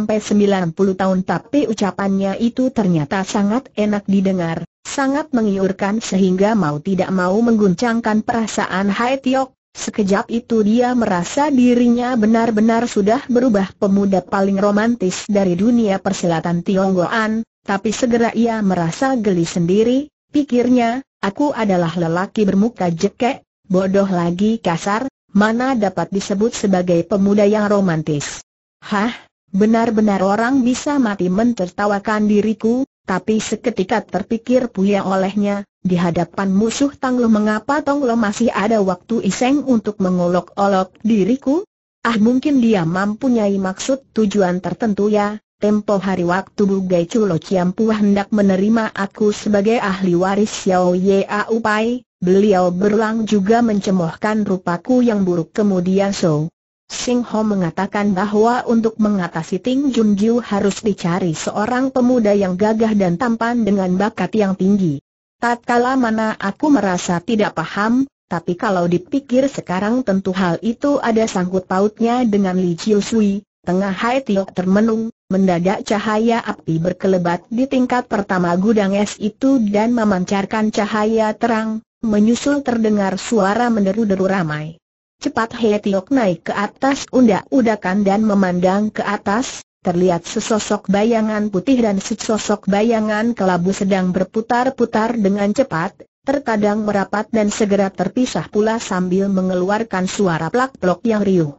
tahun tapi ucapannya itu ternyata sangat enak didengar, sangat mengiurkan sehingga mau tidak mau mengguncangkan perasaan Hai Tiok, Sekejap itu dia merasa dirinya benar-benar sudah berubah pemuda paling romantis dari dunia persilatan Tionggoan, tapi segera ia merasa geli sendiri, pikirnya, aku adalah lelaki bermuka jekek, bodoh lagi kasar, mana dapat disebut sebagai pemuda yang romantis. Hah, benar-benar orang bisa mati mentertawakan diriku, tapi seketika terpikir puya olehnya, di hadapan musuh Tanglo mengapa Tanglo masih ada waktu iseng untuk mengolok-olok diriku? Ah mungkin dia mempunyai maksud tujuan tertentu ya, tempo hari waktu Bugai Culo Ciampu hendak menerima aku sebagai ahli waris Xiao Ye A Aupai, beliau berulang juga mencemohkan rupaku yang buruk kemudian so Sing Ho mengatakan bahwa untuk mengatasi Ting Jun Ju harus dicari seorang pemuda yang gagah dan tampan dengan bakat yang tinggi. Tak Tatkala mana aku merasa tidak paham, tapi kalau dipikir sekarang tentu hal itu ada sangkut pautnya dengan Li Chiu Sui, tengah Hai Tio termenung, mendadak cahaya api berkelebat di tingkat pertama gudang es itu dan memancarkan cahaya terang, menyusul terdengar suara menderu-deru ramai. Cepat He naik ke atas undak-undakan dan memandang ke atas, terlihat sesosok bayangan putih dan sesosok bayangan kelabu sedang berputar-putar dengan cepat, terkadang merapat dan segera terpisah pula sambil mengeluarkan suara plak plak yang riuh.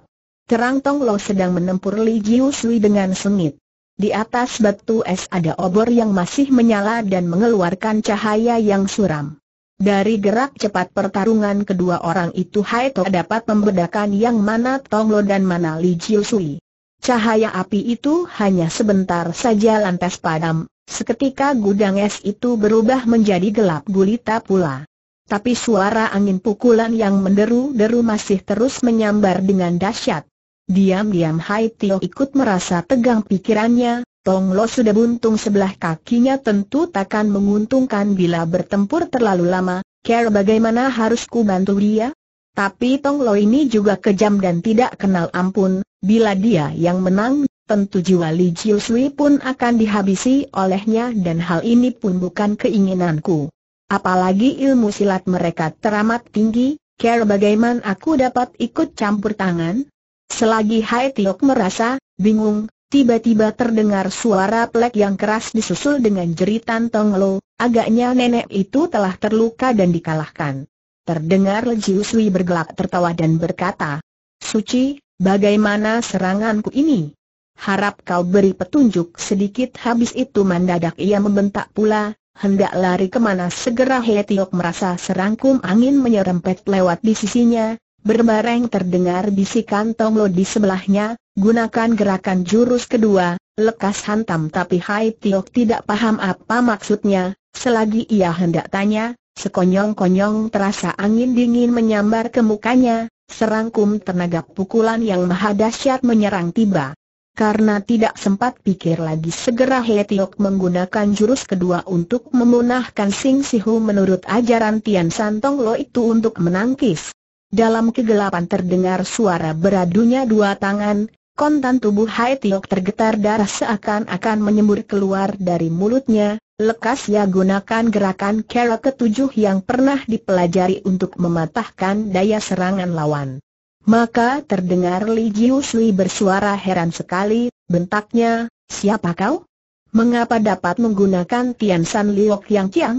Terang Tong Lo sedang menempur Li Jiu Sui dengan sengit. Di atas batu es ada obor yang masih menyala dan mengeluarkan cahaya yang suram. Dari gerak cepat pertarungan kedua orang itu Hai Tok dapat membedakan yang mana Tong Lo dan mana Li Jiu Sui. Cahaya api itu hanya sebentar saja lantas padam, seketika gudang es itu berubah menjadi gelap gulita pula. Tapi suara angin pukulan yang menderu-deru masih terus menyambar dengan dahsyat. Diam-diam Hai Tio ikut merasa tegang pikirannya, Tong Lo sudah buntung sebelah kakinya tentu takkan menguntungkan bila bertempur terlalu lama, care bagaimana harus ku bantu dia? Tapi Tong Lo ini juga kejam dan tidak kenal ampun, bila dia yang menang, tentu jiwa Li Jiu Sui pun akan dihabisi olehnya dan hal ini pun bukan keinginanku. Apalagi ilmu silat mereka teramat tinggi, care bagaimana aku dapat ikut campur tangan? Selagi Hai Tiok merasa bingung, Tiba-tiba terdengar suara plek yang keras disusul dengan jeritan Tonglo, agaknya nenek itu telah terluka dan dikalahkan. Terdengar Jiu Sui bergelak tertawa dan berkata, Suci, bagaimana seranganku ini? Harap kau beri petunjuk sedikit habis itu mandadak ia membentak pula, hendak lari kemana segera Hetiok merasa serangkum angin menyerempet lewat di sisinya, berbareng terdengar bisikan lo di sebelahnya, gunakan gerakan jurus kedua, lekas hantam tapi Hai Tiok tidak paham apa maksudnya, selagi ia hendak tanya, sekonyong-konyong terasa angin dingin menyambar ke mukanya, serangkum tenaga pukulan yang maha dahsyat menyerang tiba. Karena tidak sempat pikir lagi segera Tiok menggunakan jurus kedua untuk memunahkan Sing Sihu menurut ajaran Tian Santong Lo itu untuk menangkis. Dalam kegelapan terdengar suara beradunya dua tangan, kontan tubuh Hai Tiok tergetar darah seakan-akan menyembur keluar dari mulutnya, lekas ia gunakan gerakan kera ketujuh yang pernah dipelajari untuk mematahkan daya serangan lawan. Maka terdengar Li Jiu bersuara heran sekali, bentaknya, siapa kau? Mengapa dapat menggunakan Tian San Liok Yang Chiang?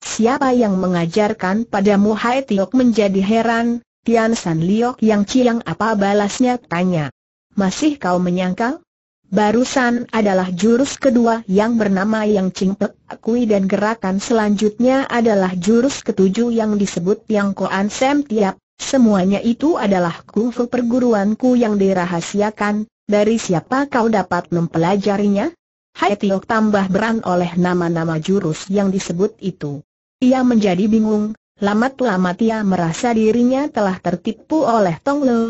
Siapa yang mengajarkan padamu Hai Tiok menjadi heran, Tian San Liok yang ciang apa balasnya tanya. Masih kau menyangkal? Barusan adalah jurus kedua yang bernama Yang Ching Pek Akui dan gerakan selanjutnya adalah jurus ketujuh yang disebut Yang Koan Sem Tiap. Semuanya itu adalah kungfu perguruanku yang dirahasiakan, dari siapa kau dapat mempelajarinya? Hai Tiok tambah beran oleh nama-nama jurus yang disebut itu. Ia menjadi bingung, Lamat-lamat ia merasa dirinya telah tertipu oleh Tong Lo.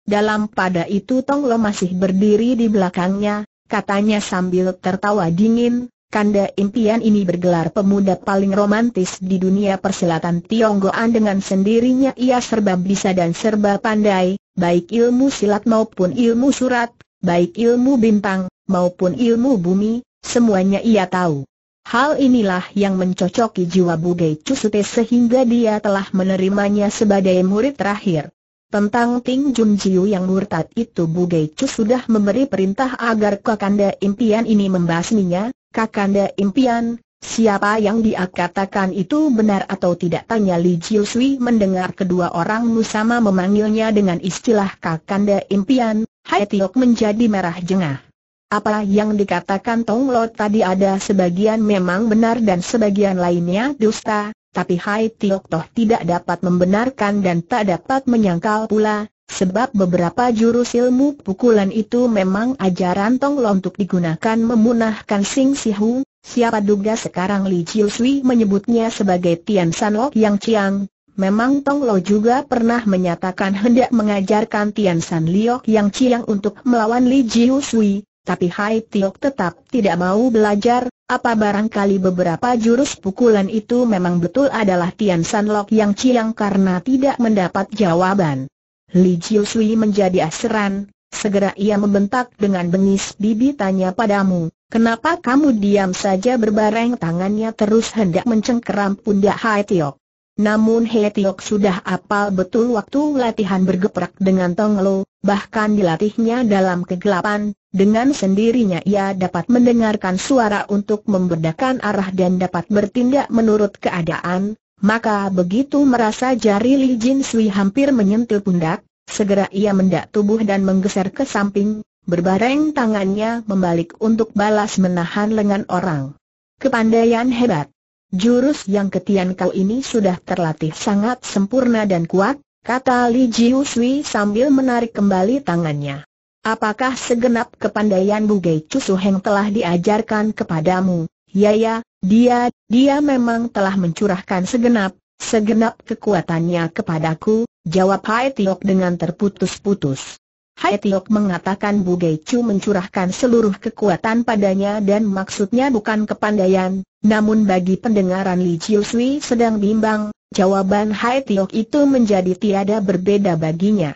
Dalam pada itu Tong Lo masih berdiri di belakangnya, katanya sambil tertawa dingin, Kanda impian ini bergelar pemuda paling romantis di dunia persilatan Tionggoan dengan sendirinya ia serba bisa dan serba pandai, baik ilmu silat maupun ilmu surat, baik ilmu bintang, maupun ilmu bumi, semuanya ia tahu. Hal inilah yang mencocoki jiwa Bugai Cusute sehingga dia telah menerimanya sebagai murid terakhir. Tentang Ting Jun Jiu yang murtad itu Bugai Cus sudah memberi perintah agar Kakanda Impian ini membasminya, Kakanda Impian, siapa yang dia katakan itu benar atau tidak tanya Li Jiu Sui mendengar kedua orang musama memanggilnya dengan istilah Kakanda Impian, Hai Tiok menjadi merah jengah. Apa yang dikatakan Tong Lo tadi ada sebagian memang benar dan sebagian lainnya dusta, tapi Hai Tiok Toh tidak dapat membenarkan dan tak dapat menyangkal pula, sebab beberapa jurus ilmu pukulan itu memang ajaran Tong Lo untuk digunakan memunahkan Sing Sihu, siapa duga sekarang Li Chiu Sui menyebutnya sebagai Tian San Lo Yang Chiang, Memang Tong Lo juga pernah menyatakan hendak mengajarkan Tian San Liok Yang Ciang untuk melawan Li Jiu Sui, tapi Hai Tiok tetap tidak mau belajar, apa barangkali beberapa jurus pukulan itu memang betul adalah Tian San Lok yang ciang karena tidak mendapat jawaban. Li Jiu Sui menjadi aseran, segera ia membentak dengan bengis bibi tanya padamu, kenapa kamu diam saja berbareng tangannya terus hendak mencengkeram pundak Hai Tiok. Namun He Tiok sudah apal betul waktu latihan bergeprak dengan Tong Lo, bahkan dilatihnya dalam kegelapan, dengan sendirinya ia dapat mendengarkan suara untuk membedakan arah dan dapat bertindak menurut keadaan, maka begitu merasa jari Li Jin Sui hampir menyentuh pundak, segera ia mendak tubuh dan menggeser ke samping, berbareng tangannya membalik untuk balas menahan lengan orang. Kepandaian hebat. Jurus yang ketian kau ini sudah terlatih sangat sempurna dan kuat, kata Li Jiu Sui sambil menarik kembali tangannya. Apakah segenap kepandaian Bugei Heng telah diajarkan kepadamu? Ya ya, dia, dia memang telah mencurahkan segenap, segenap kekuatannya kepadaku, jawab Hai Tiok dengan terputus-putus. Hai Tiok mengatakan Bugei Chu mencurahkan seluruh kekuatan padanya dan maksudnya bukan kepandaian, namun bagi pendengaran Li Chiu sedang bimbang, jawaban Hai Tiok itu menjadi tiada berbeda baginya.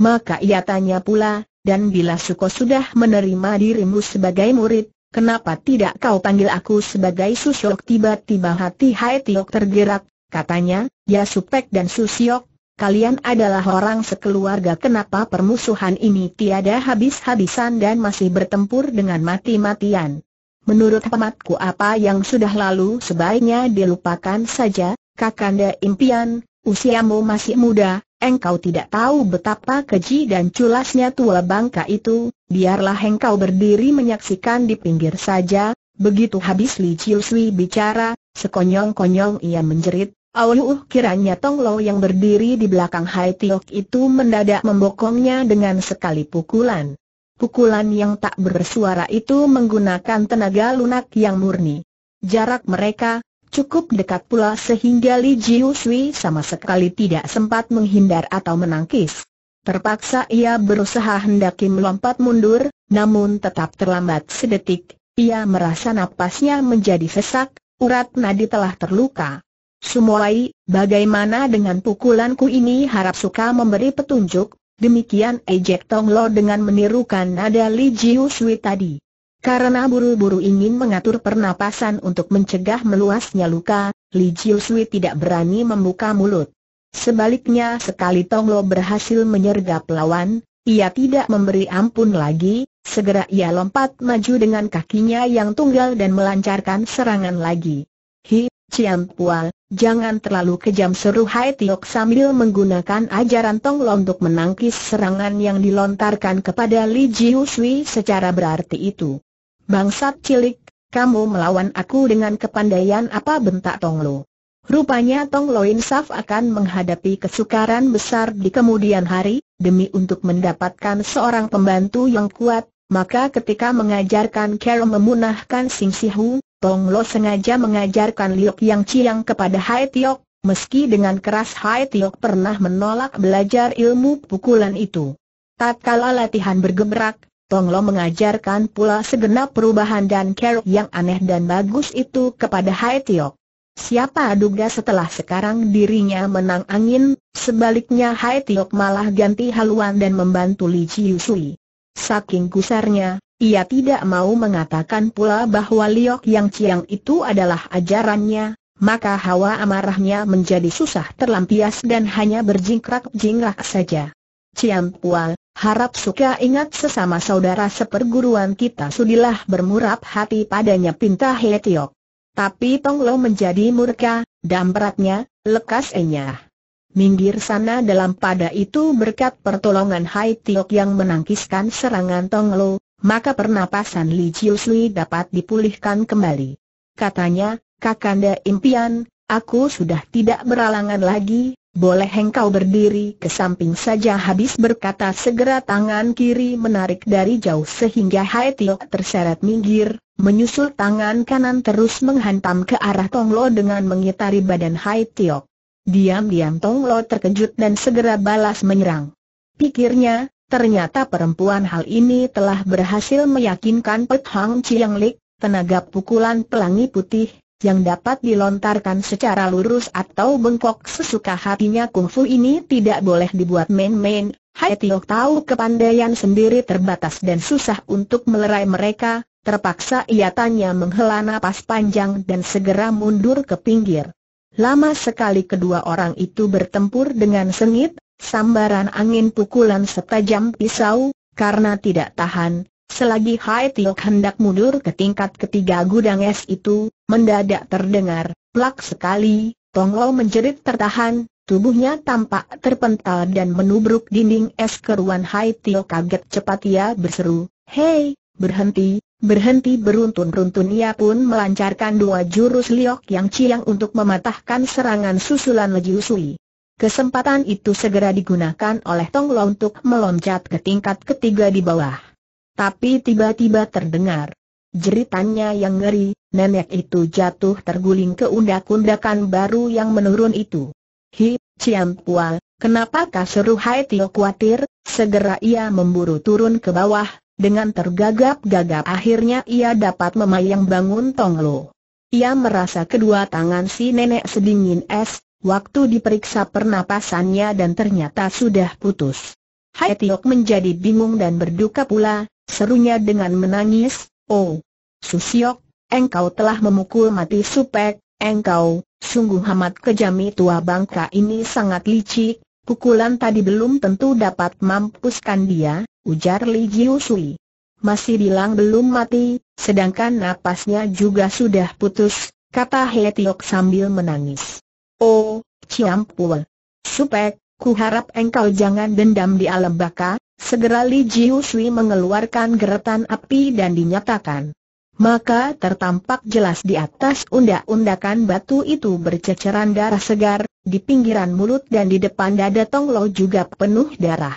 Maka ia tanya pula, dan bila Suko sudah menerima dirimu sebagai murid, kenapa tidak kau panggil aku sebagai Susyok? Tiba-tiba hati Hai Tiok tergerak, katanya, ya Supek dan Susyok, kalian adalah orang sekeluarga kenapa permusuhan ini tiada habis-habisan dan masih bertempur dengan mati-matian. Menurut pematku apa yang sudah lalu sebaiknya dilupakan saja, Kakanda impian, usiamu masih muda, Engkau tidak tahu betapa keji dan culasnya tua bangka itu, biarlah engkau berdiri menyaksikan di pinggir saja. Begitu habis Li Chiu Sui bicara, sekonyong-konyong ia menjerit, Auluh kiranya Tong Lo yang berdiri di belakang Hai Tiok itu mendadak membokongnya dengan sekali pukulan. Pukulan yang tak bersuara itu menggunakan tenaga lunak yang murni. Jarak mereka, Cukup dekat pula sehingga Li Jiu Sui sama sekali tidak sempat menghindar atau menangkis. Terpaksa ia berusaha hendaki melompat mundur, namun tetap terlambat sedetik, ia merasa napasnya menjadi sesak, urat nadi telah terluka. Sumolai, bagaimana dengan pukulanku ini harap suka memberi petunjuk, demikian ejek Tong Lo dengan menirukan nada Li Jiu Sui tadi. Karena buru-buru ingin mengatur pernapasan untuk mencegah meluasnya luka, Li Jiusui tidak berani membuka mulut. Sebaliknya sekali Tong Lo berhasil menyergap lawan, ia tidak memberi ampun lagi, segera ia lompat maju dengan kakinya yang tunggal dan melancarkan serangan lagi. Hi, Cian Pual, jangan terlalu kejam seru Hai Tiok sambil menggunakan ajaran Tong Lo untuk menangkis serangan yang dilontarkan kepada Li Jiu secara berarti itu. Bangsat cilik, kamu melawan aku dengan kepandaian apa bentak Tong Lo. Rupanya Tong Lo Insaf akan menghadapi kesukaran besar di kemudian hari, demi untuk mendapatkan seorang pembantu yang kuat, maka ketika mengajarkan Carol memunahkan Sing Si Hu, Tong Lo sengaja mengajarkan Liok Yang Chiang kepada Hai Tiok, meski dengan keras Hai Tiok pernah menolak belajar ilmu pukulan itu. Tatkala latihan bergebrak, Tong Lo mengajarkan pula segenap perubahan dan care yang aneh dan bagus itu kepada Hai Tiok. Siapa duga setelah sekarang dirinya menang angin, sebaliknya Hai Tiok malah ganti haluan dan membantu Li Chiu Sui. Saking kusarnya, ia tidak mau mengatakan pula bahwa Liok Yang ciang itu adalah ajarannya, maka hawa amarahnya menjadi susah terlampias dan hanya berjingkrak-jingkrak saja. Ciam Pua, harap suka ingat sesama saudara seperguruan kita sudilah bermurap hati padanya pinta Tiok. Tapi Tong Lo menjadi murka, dan dampratnya, lekas enyah. Minggir sana dalam pada itu berkat pertolongan Hai Tiok yang menangkiskan serangan Tong Lo, maka pernapasan Li Sui dapat dipulihkan kembali. Katanya, Kakanda impian, aku sudah tidak beralangan lagi, boleh engkau berdiri ke samping saja habis berkata segera tangan kiri menarik dari jauh sehingga Hai Tio terseret minggir, menyusul tangan kanan terus menghantam ke arah Tonglo dengan mengitari badan Hai Tio. Diam-diam Tonglo terkejut dan segera balas menyerang. Pikirnya, ternyata perempuan hal ini telah berhasil meyakinkan Pet Hang Chiang Lik, tenaga pukulan pelangi putih, yang dapat dilontarkan secara lurus atau bengkok sesuka hatinya kungfu ini tidak boleh dibuat main-main. Hai Tio tahu kepandaian sendiri terbatas dan susah untuk melerai mereka, terpaksa ia tanya menghela napas panjang dan segera mundur ke pinggir. Lama sekali kedua orang itu bertempur dengan sengit, sambaran angin pukulan setajam pisau, karena tidak tahan, Selagi Hai Tio hendak mundur ke tingkat ketiga gudang es itu, mendadak terdengar, plak sekali, Tong Lo menjerit tertahan, tubuhnya tampak terpental dan menubruk dinding es keruan Hai Tio kaget cepat ia berseru, Hei, berhenti, berhenti beruntun beruntun ia pun melancarkan dua jurus liok yang ciang untuk mematahkan serangan susulan Lejiu Sui. Kesempatan itu segera digunakan oleh Tong Lo untuk meloncat ke tingkat ketiga di bawah tapi tiba-tiba terdengar jeritannya yang ngeri, nenek itu jatuh terguling ke undak-undakan baru yang menurun itu. Hi, Pua, kenapakah seru Hai Tio khawatir? Segera ia memburu turun ke bawah, dengan tergagap-gagap akhirnya ia dapat memayang bangun Tong Lo. Ia merasa kedua tangan si nenek sedingin es, waktu diperiksa pernapasannya dan ternyata sudah putus. Hai Tiok menjadi bingung dan berduka pula, Serunya dengan menangis, Oh, Susiok, engkau telah memukul mati Supek, engkau, sungguh amat kejami tua bangka ini sangat licik, pukulan tadi belum tentu dapat mampuskan dia, ujar Li Jiu Sui. Masih bilang belum mati, sedangkan napasnya juga sudah putus, kata He Tiok sambil menangis. Oh, Ciampul. Supek, ku harap engkau jangan dendam di alam baka, Segera Li Jiu Shui mengeluarkan geretan api dan dinyatakan. Maka tertampak jelas di atas undak-undakan batu itu berceceran darah segar, di pinggiran mulut dan di depan dada Tong Lo juga penuh darah.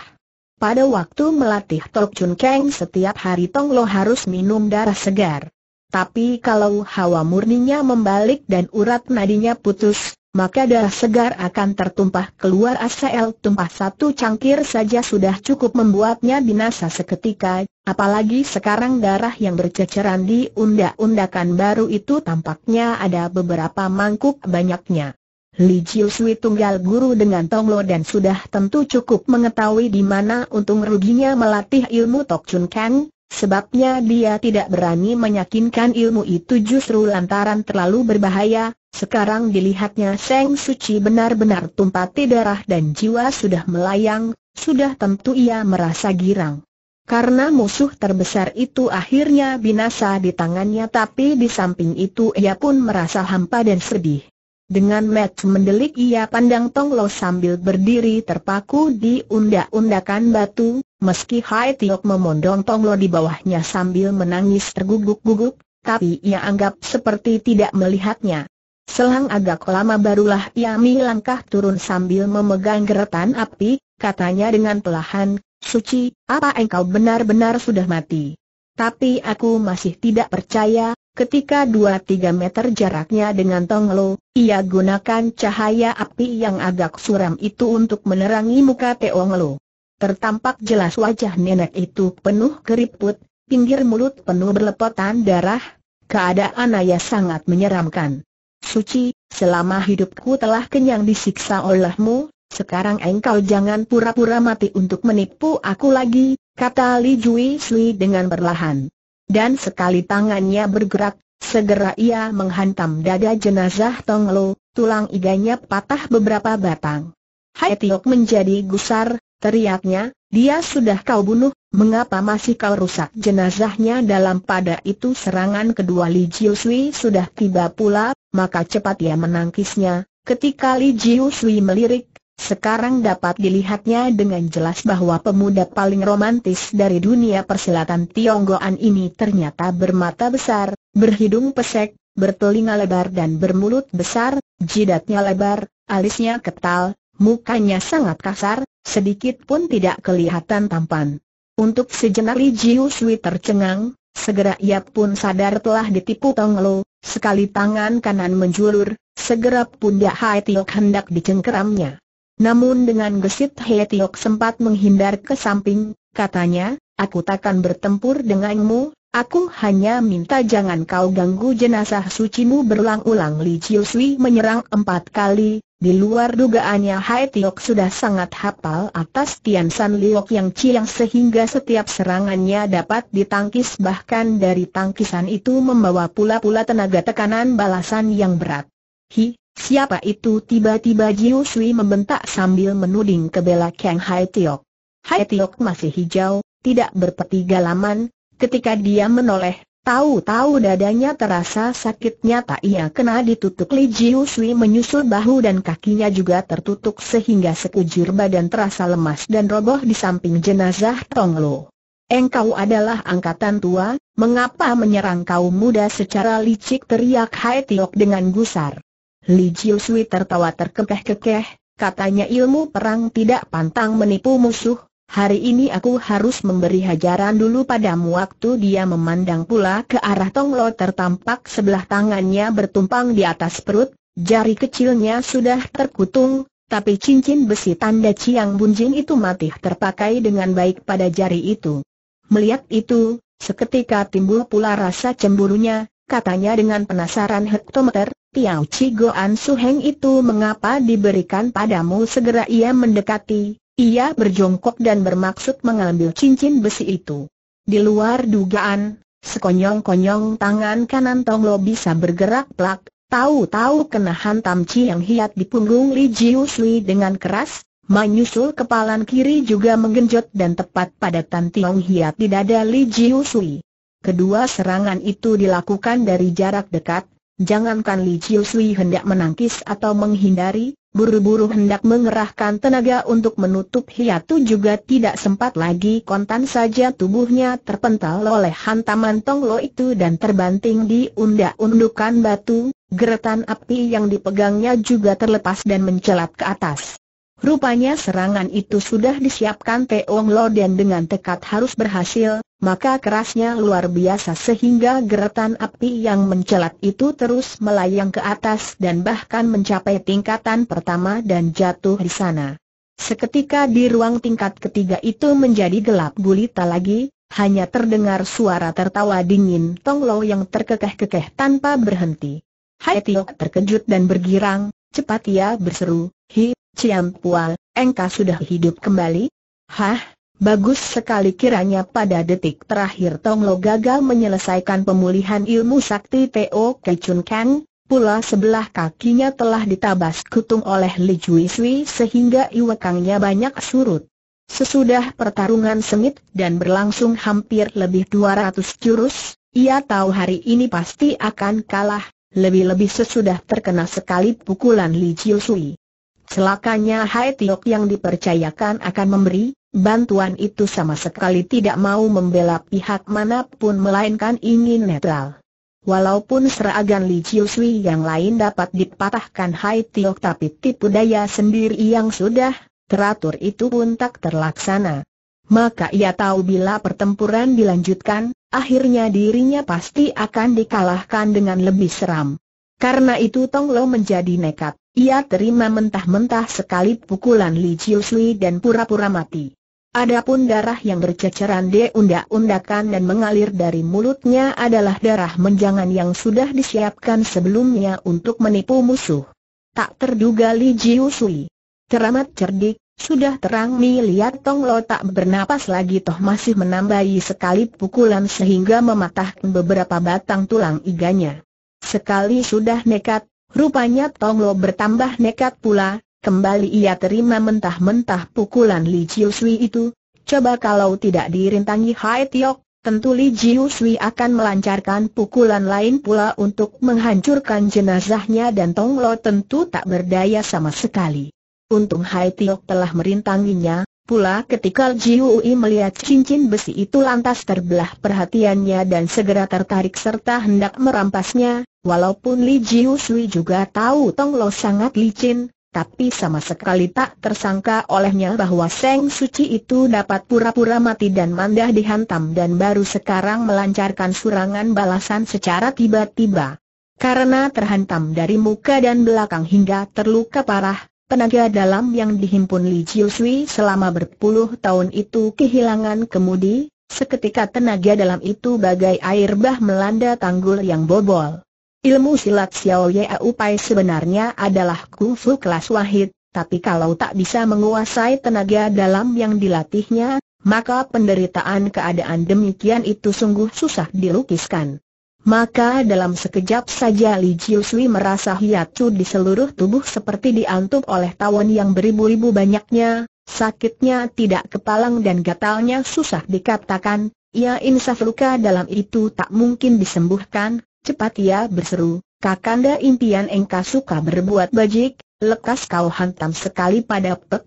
Pada waktu melatih Tok Chun Keng setiap hari Tong Lo harus minum darah segar. Tapi kalau hawa murninya membalik dan urat nadinya putus, maka darah segar akan tertumpah keluar asal tumpah satu cangkir saja sudah cukup membuatnya binasa seketika, apalagi sekarang darah yang berceceran di undak-undakan baru itu tampaknya ada beberapa mangkuk banyaknya. Li Jiu Sui tunggal guru dengan Tong Lo dan sudah tentu cukup mengetahui di mana untung ruginya melatih ilmu Tok Chun Kang, sebabnya dia tidak berani menyakinkan ilmu itu justru lantaran terlalu berbahaya, sekarang dilihatnya Seng Suci benar-benar tumpati darah dan jiwa sudah melayang, sudah tentu ia merasa girang. Karena musuh terbesar itu akhirnya binasa di tangannya tapi di samping itu ia pun merasa hampa dan sedih. Dengan match mendelik ia pandang Tonglo sambil berdiri terpaku di undak-undakan batu, meski Hai Tiok memondong Tonglo di bawahnya sambil menangis terguguk-guguk, tapi ia anggap seperti tidak melihatnya. Selang agak lama barulah Yami langkah turun sambil memegang geretan api, katanya dengan pelahan, Suci, apa engkau benar-benar sudah mati? Tapi aku masih tidak percaya, ketika dua tiga meter jaraknya dengan Tonglo, ia gunakan cahaya api yang agak suram itu untuk menerangi muka Teonglo. Tertampak jelas wajah nenek itu penuh keriput, pinggir mulut penuh berlepotan darah, keadaan ayah sangat menyeramkan. Suci, selama hidupku telah kenyang disiksa olehmu, sekarang engkau jangan pura-pura mati untuk menipu aku lagi, kata Li Jui Sui dengan perlahan. Dan sekali tangannya bergerak, segera ia menghantam dada jenazah Tong Lo, tulang iganya patah beberapa batang. Hai Tiok menjadi gusar, teriaknya, dia sudah kau bunuh, mengapa masih kau rusak jenazahnya dalam pada itu serangan kedua Li Jiu Sui sudah tiba pula, maka cepat ia menangkisnya. Ketika Li Jiu Sui melirik, sekarang dapat dilihatnya dengan jelas bahwa pemuda paling romantis dari dunia persilatan Tionggoan ini ternyata bermata besar, berhidung pesek, bertelinga lebar dan bermulut besar, jidatnya lebar, alisnya ketal, mukanya sangat kasar, sedikit pun tidak kelihatan tampan. Untuk sejenak Li Jiu Sui tercengang, segera ia pun sadar telah ditipu Tong Lo, Sekali tangan kanan menjulur, segera pundak Hai Tiok hendak dicengkeramnya. Namun dengan gesit Hai Tiok sempat menghindar ke samping, katanya, aku takkan bertempur denganmu, Aku hanya minta jangan kau ganggu jenazah sucimu berulang-ulang Li Chiu Sui menyerang empat kali, di luar dugaannya Hai Tiok sudah sangat hafal atas Tian San Liok yang ciang sehingga setiap serangannya dapat ditangkis bahkan dari tangkisan itu membawa pula-pula tenaga tekanan balasan yang berat. Hi, siapa itu tiba-tiba Jiu Sui membentak sambil menuding ke belakang Hai Tiok. Hai Tiok masih hijau, tidak berpetiga laman. Ketika dia menoleh, tahu-tahu dadanya terasa sakitnya tak ia kena ditutup Li Jiu Sui menyusul bahu dan kakinya juga tertutup sehingga sekujur badan terasa lemas dan roboh di samping jenazah Tong Lo. Engkau adalah angkatan tua, mengapa menyerang kau muda secara licik teriak Hai Tiok dengan gusar. Li Jiu Sui tertawa terkekeh-kekeh, katanya ilmu perang tidak pantang menipu musuh, Hari ini aku harus memberi hajaran dulu padamu waktu dia memandang pula ke arah Tonglo tertampak sebelah tangannya bertumpang di atas perut, jari kecilnya sudah terkutung, tapi cincin besi tanda Ciang Bunjin itu mati terpakai dengan baik pada jari itu. Melihat itu, seketika timbul pula rasa cemburunya, katanya dengan penasaran hektometer, Tiao Chi Goan Su Heng itu mengapa diberikan padamu segera ia mendekati, ia berjongkok dan bermaksud mengambil cincin besi itu. Di luar dugaan, sekonyong-konyong tangan kanan Tong Lo bisa bergerak pelak, tahu-tahu kena hantam yang Hiat di punggung Li Jiu Sui dengan keras, menyusul kepalan kiri juga menggenjot dan tepat pada Tan Tiong Hiat di dada Li Jiu Sui. Kedua serangan itu dilakukan dari jarak dekat, jangankan Li Jiu Sui hendak menangkis atau menghindari, buru-buru hendak mengerahkan tenaga untuk menutup hiatu juga tidak sempat lagi kontan saja tubuhnya terpental oleh hantaman tonglo itu dan terbanting di undak-undukan batu, geretan api yang dipegangnya juga terlepas dan mencelat ke atas. Rupanya serangan itu sudah disiapkan Teong Lo dan dengan tekad harus berhasil, maka kerasnya luar biasa sehingga geretan api yang mencelat itu terus melayang ke atas dan bahkan mencapai tingkatan pertama dan jatuh di sana. Seketika di ruang tingkat ketiga itu menjadi gelap gulita lagi, hanya terdengar suara tertawa dingin Tong Lo yang terkekeh-kekeh tanpa berhenti. Hai Tio terkejut dan bergirang, cepat ia berseru, Hi, Ciam Pua, engkau sudah hidup kembali? Hah, bagus sekali kiranya pada detik terakhir Tong Lo gagal menyelesaikan pemulihan ilmu sakti Teo Chun Kang, pula sebelah kakinya telah ditabas kutung oleh Li Jui Sui sehingga iwekangnya banyak surut. Sesudah pertarungan sengit dan berlangsung hampir lebih 200 jurus, ia tahu hari ini pasti akan kalah, lebih-lebih sesudah terkena sekali pukulan Li Jiu Sui. Celakanya Hai Tiok yang dipercayakan akan memberi, bantuan itu sama sekali tidak mau membela pihak manapun melainkan ingin netral. Walaupun seragam Li Sui yang lain dapat dipatahkan Hai Tiok tapi tipu daya sendiri yang sudah teratur itu pun tak terlaksana. Maka ia tahu bila pertempuran dilanjutkan, akhirnya dirinya pasti akan dikalahkan dengan lebih seram. Karena itu Tong Lo menjadi nekat. Ia terima mentah-mentah sekali pukulan Li Jiusui dan pura-pura mati. Adapun darah yang berceceran undak undakan dan mengalir dari mulutnya adalah darah menjangan yang sudah disiapkan sebelumnya untuk menipu musuh. Tak terduga Li Jiusui. Teramat cerdik, sudah terang Mi Liat Tong Lo tak bernapas lagi toh masih menambahi sekali pukulan sehingga mematahkan beberapa batang tulang iganya. Sekali sudah nekat, Rupanya Tong Lo bertambah nekat pula, kembali ia terima mentah-mentah pukulan Li Jiu Sui itu. Coba kalau tidak dirintangi Hai Tiok, tentu Li Jiu Sui akan melancarkan pukulan lain pula untuk menghancurkan jenazahnya dan Tong Lo tentu tak berdaya sama sekali. Untung Hai Tiok telah merintanginya, Pula ketika Jiu Sui melihat cincin besi itu lantas terbelah perhatiannya dan segera tertarik serta hendak merampasnya, Walaupun Li Jiu Sui juga tahu Tong Lo sangat licin, tapi sama sekali tak tersangka olehnya bahwa Seng Suci itu dapat pura-pura mati dan mandah dihantam dan baru sekarang melancarkan surangan balasan secara tiba-tiba. Karena terhantam dari muka dan belakang hingga terluka parah, Tenaga dalam yang dihimpun Li Jiu Sui selama berpuluh tahun itu kehilangan kemudi, seketika tenaga dalam itu bagai air bah melanda tanggul yang bobol. Ilmu silat Xiao Yea Upai sebenarnya adalah kungfu kelas wahid, tapi kalau tak bisa menguasai tenaga dalam yang dilatihnya, maka penderitaan keadaan demikian itu sungguh susah dilukiskan. Maka dalam sekejap saja Li Jiu Sui merasa hiacu di seluruh tubuh seperti diantuk oleh tawon yang beribu-ribu banyaknya, sakitnya tidak kepalang dan gatalnya susah dikatakan, ia ya insaf luka dalam itu tak mungkin disembuhkan, Cepat ia ya, berseru, Kakanda impian engkau suka berbuat bajik, lekas kau hantam sekali pada pek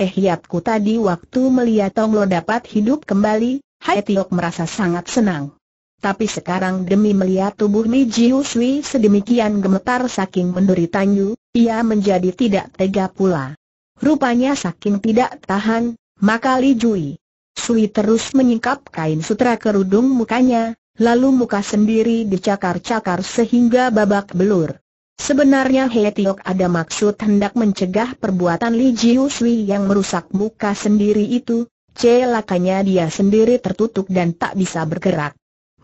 eh Hiatku tadi waktu melihat Tonglo dapat hidup kembali, Hai Tiok merasa sangat senang. Tapi sekarang demi melihat tubuh Mi Sui sedemikian gemetar saking menderitanya, ia menjadi tidak tega pula. Rupanya saking tidak tahan, maka Li Jui Sui terus menyingkap kain sutra kerudung mukanya, lalu muka sendiri dicakar-cakar sehingga babak belur. Sebenarnya He Tiok ada maksud hendak mencegah perbuatan Li Jiu Sui yang merusak muka sendiri itu, celakanya dia sendiri tertutup dan tak bisa bergerak.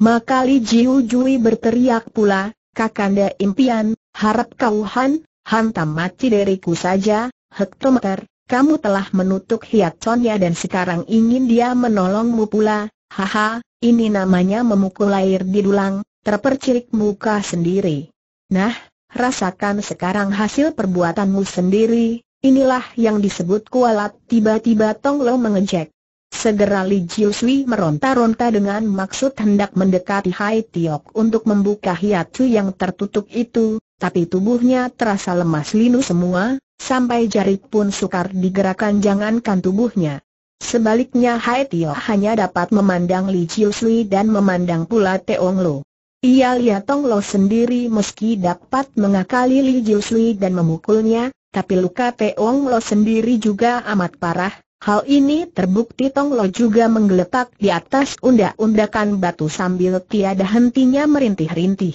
Maka Li Jiu Jui berteriak pula, Kakanda impian, harap kau Han, hantam mati diriku saja, hektometer, kamu telah menutup hiat sonya dan sekarang ingin dia menolongmu pula, Haha, ini namanya memukul air di dulang, terpercirik muka sendiri. Nah, rasakan sekarang hasil perbuatanmu sendiri, inilah yang disebut kualat tiba-tiba Tong Lo mengejek. Segera Li Jiu Sui meronta-ronta dengan maksud hendak mendekati Hai Tiok untuk membuka Su yang tertutup itu, tapi tubuhnya terasa lemas linu semua, sampai jari pun sukar digerakkan jangankan tubuhnya. Sebaliknya Hai Tio hanya dapat memandang Li Chiu Sui dan memandang pula Teong Lo. Ia lihat Tong Lo sendiri meski dapat mengakali Li Chiu Sui dan memukulnya, tapi luka Teong Lo sendiri juga amat parah. Hal ini terbukti Tong Lo juga menggeletak di atas undak-undakan batu sambil tiada hentinya merintih-rintih.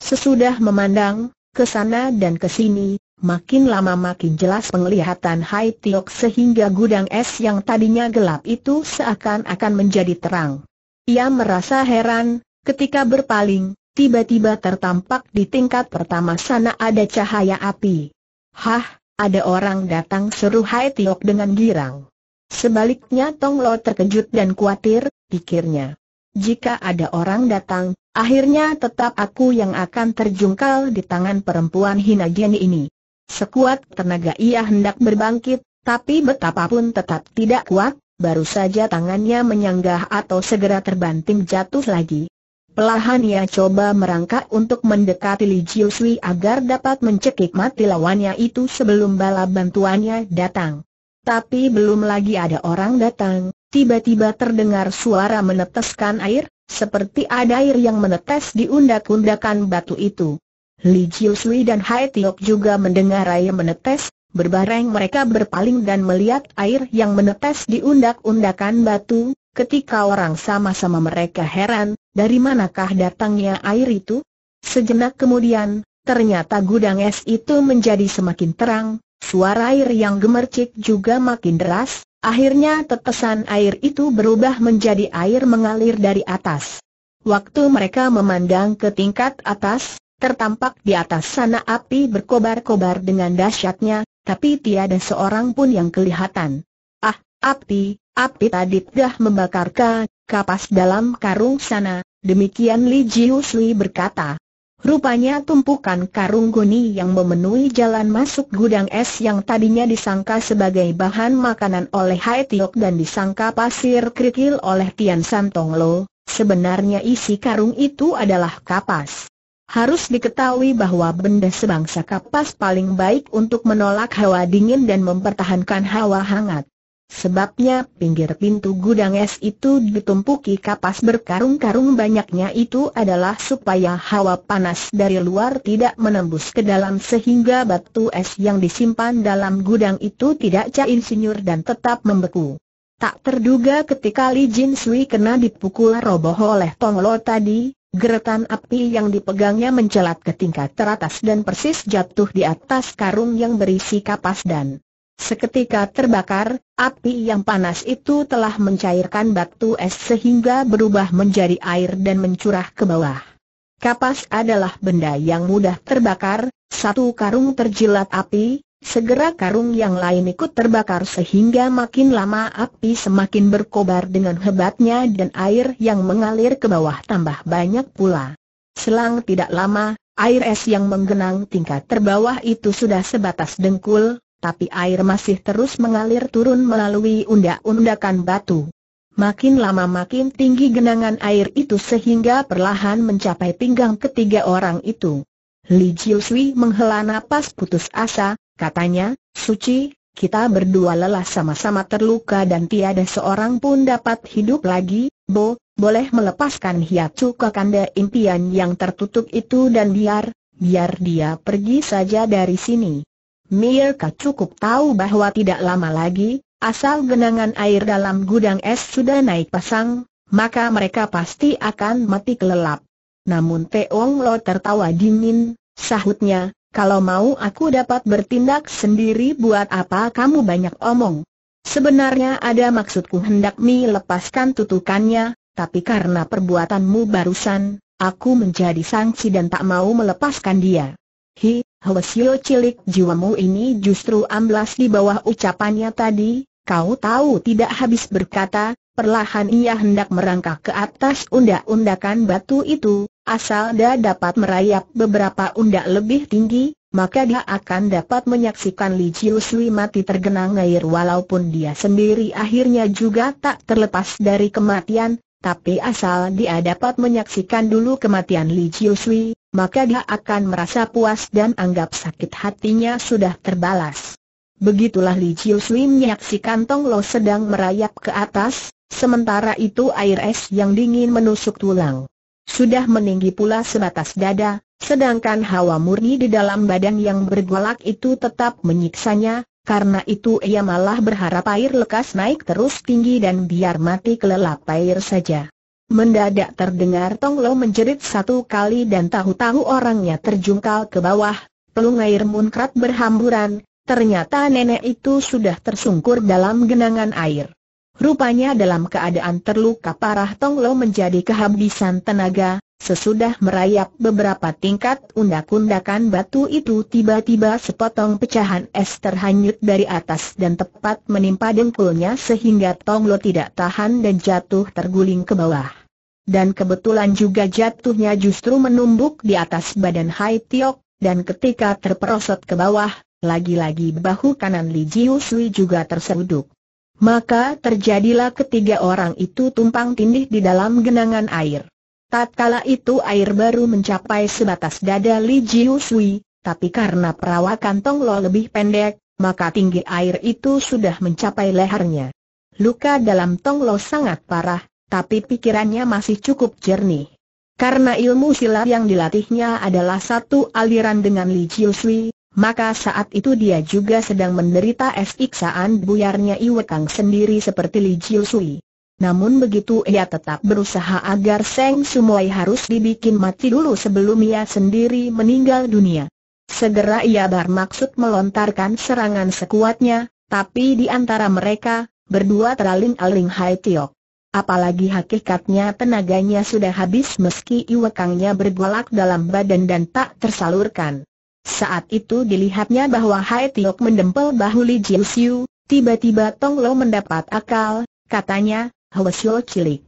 Sesudah memandang, ke sana dan ke sini, Makin lama makin jelas penglihatan Hai Tiok sehingga gudang es yang tadinya gelap itu seakan-akan menjadi terang. Ia merasa heran, ketika berpaling, tiba-tiba tertampak di tingkat pertama sana ada cahaya api. Hah, ada orang datang seru Hai Tiok dengan girang. Sebaliknya Tong Lo terkejut dan khawatir, pikirnya. Jika ada orang datang, akhirnya tetap aku yang akan terjungkal di tangan perempuan hina Jenny ini. Sekuat tenaga ia hendak berbangkit, tapi betapapun tetap tidak kuat, baru saja tangannya menyanggah atau segera terbanting jatuh lagi. Pelahan ia coba merangkak untuk mendekati Li Jiusui agar dapat mencekik mati lawannya itu sebelum bala bantuannya datang. Tapi belum lagi ada orang datang, tiba-tiba terdengar suara meneteskan air, seperti ada air yang menetes di undak-undakan batu itu. Li Jiu dan Hai Tiok juga mendengar air menetes, berbareng mereka berpaling dan melihat air yang menetes di undak-undakan batu, ketika orang sama-sama mereka heran, dari manakah datangnya air itu? Sejenak kemudian, ternyata gudang es itu menjadi semakin terang, suara air yang gemercik juga makin deras, akhirnya tetesan air itu berubah menjadi air mengalir dari atas. Waktu mereka memandang ke tingkat atas, Tertampak di atas sana api berkobar-kobar dengan dahsyatnya, tapi tiada seorang pun yang kelihatan. Ah, api, api tadi dah membakar ka, kapas dalam karung sana, demikian Li Jiusui berkata. Rupanya tumpukan karung goni yang memenuhi jalan masuk gudang es yang tadinya disangka sebagai bahan makanan oleh Hai Tiok dan disangka pasir kerikil oleh Tian Santong Lo, sebenarnya isi karung itu adalah kapas. Harus diketahui bahwa benda sebangsa kapas paling baik untuk menolak hawa dingin dan mempertahankan hawa hangat. Sebabnya pinggir pintu gudang es itu ditumpuki kapas berkarung-karung banyaknya itu adalah supaya hawa panas dari luar tidak menembus ke dalam sehingga batu es yang disimpan dalam gudang itu tidak cair senyur dan tetap membeku. Tak terduga ketika Li Jin Sui kena dipukul roboh oleh Tong Lo tadi, Geretan api yang dipegangnya mencelat ke tingkat teratas dan persis jatuh di atas karung yang berisi kapas dan Seketika terbakar, api yang panas itu telah mencairkan batu es sehingga berubah menjadi air dan mencurah ke bawah. Kapas adalah benda yang mudah terbakar, satu karung terjilat api, Segera karung yang lain ikut terbakar sehingga makin lama api semakin berkobar dengan hebatnya dan air yang mengalir ke bawah tambah banyak pula. Selang tidak lama, air es yang menggenang tingkat terbawah itu sudah sebatas dengkul, tapi air masih terus mengalir turun melalui undak-undakan batu. Makin lama makin tinggi genangan air itu sehingga perlahan mencapai pinggang ketiga orang itu. Li Jiusui menghela napas putus asa, Katanya, Suci, kita berdua lelah sama-sama terluka dan tiada seorang pun dapat hidup lagi, Bo, boleh melepaskan hiacu kakanda impian yang tertutup itu dan biar, biar dia pergi saja dari sini. Mirka cukup tahu bahwa tidak lama lagi, asal genangan air dalam gudang es sudah naik pasang, maka mereka pasti akan mati kelelap. Namun Teong Lo tertawa dingin, sahutnya, kalau mau aku dapat bertindak sendiri buat apa kamu banyak omong. Sebenarnya ada maksudku hendak melepaskan tutukannya, tapi karena perbuatanmu barusan, aku menjadi sangsi dan tak mau melepaskan dia. Hi, Hwasyo cilik jiwamu ini justru amblas di bawah ucapannya tadi, kau tahu tidak habis berkata, perlahan ia hendak merangkak ke atas undak-undakan batu itu, Asal dia dapat merayap beberapa undak lebih tinggi, maka dia akan dapat menyaksikan Li Chiu mati tergenang air walaupun dia sendiri akhirnya juga tak terlepas dari kematian, tapi asal dia dapat menyaksikan dulu kematian Li Chiu maka dia akan merasa puas dan anggap sakit hatinya sudah terbalas. Begitulah Li Chiu menyaksikan Tong Lo sedang merayap ke atas, sementara itu air es yang dingin menusuk tulang sudah meninggi pula sebatas dada, sedangkan hawa murni di dalam badan yang bergolak itu tetap menyiksanya, karena itu ia malah berharap air lekas naik terus tinggi dan biar mati kelelap air saja. Mendadak terdengar Tonglo menjerit satu kali dan tahu-tahu orangnya terjungkal ke bawah, pelung air munkrat berhamburan, ternyata nenek itu sudah tersungkur dalam genangan air. Rupanya dalam keadaan terluka parah Tong Lo menjadi kehabisan tenaga, sesudah merayap beberapa tingkat undak-undakan batu itu tiba-tiba sepotong pecahan es terhanyut dari atas dan tepat menimpa dengkulnya sehingga Tong Lo tidak tahan dan jatuh terguling ke bawah. Dan kebetulan juga jatuhnya justru menumbuk di atas badan Hai Tiok, dan ketika terperosot ke bawah, lagi-lagi bahu kanan Li Jiu Sui juga terseduk. Maka terjadilah ketiga orang itu tumpang tindih di dalam genangan air. Tatkala itu air baru mencapai sebatas dada Li Jiu Sui, tapi karena perawakan Tong Lo lebih pendek, maka tinggi air itu sudah mencapai lehernya. Luka dalam Tong Lo sangat parah, tapi pikirannya masih cukup jernih. Karena ilmu silat yang dilatihnya adalah satu aliran dengan Li Jiu Sui, maka saat itu dia juga sedang menderita esiksaan buyarnya buyarnya Iwekang sendiri seperti Li Jiu Sui. Namun begitu ia tetap berusaha agar Seng Sumoy harus dibikin mati dulu sebelum ia sendiri meninggal dunia. Segera ia bermaksud melontarkan serangan sekuatnya, tapi di antara mereka, berdua teraling-aling Hai Tiok. Apalagi hakikatnya tenaganya sudah habis meski iwekangnya bergolak dalam badan dan tak tersalurkan. Saat itu dilihatnya bahwa Hai Tiok mendempel bahu Li Jin Siu, tiba-tiba Tong Lo mendapat akal, katanya, Siu cilik.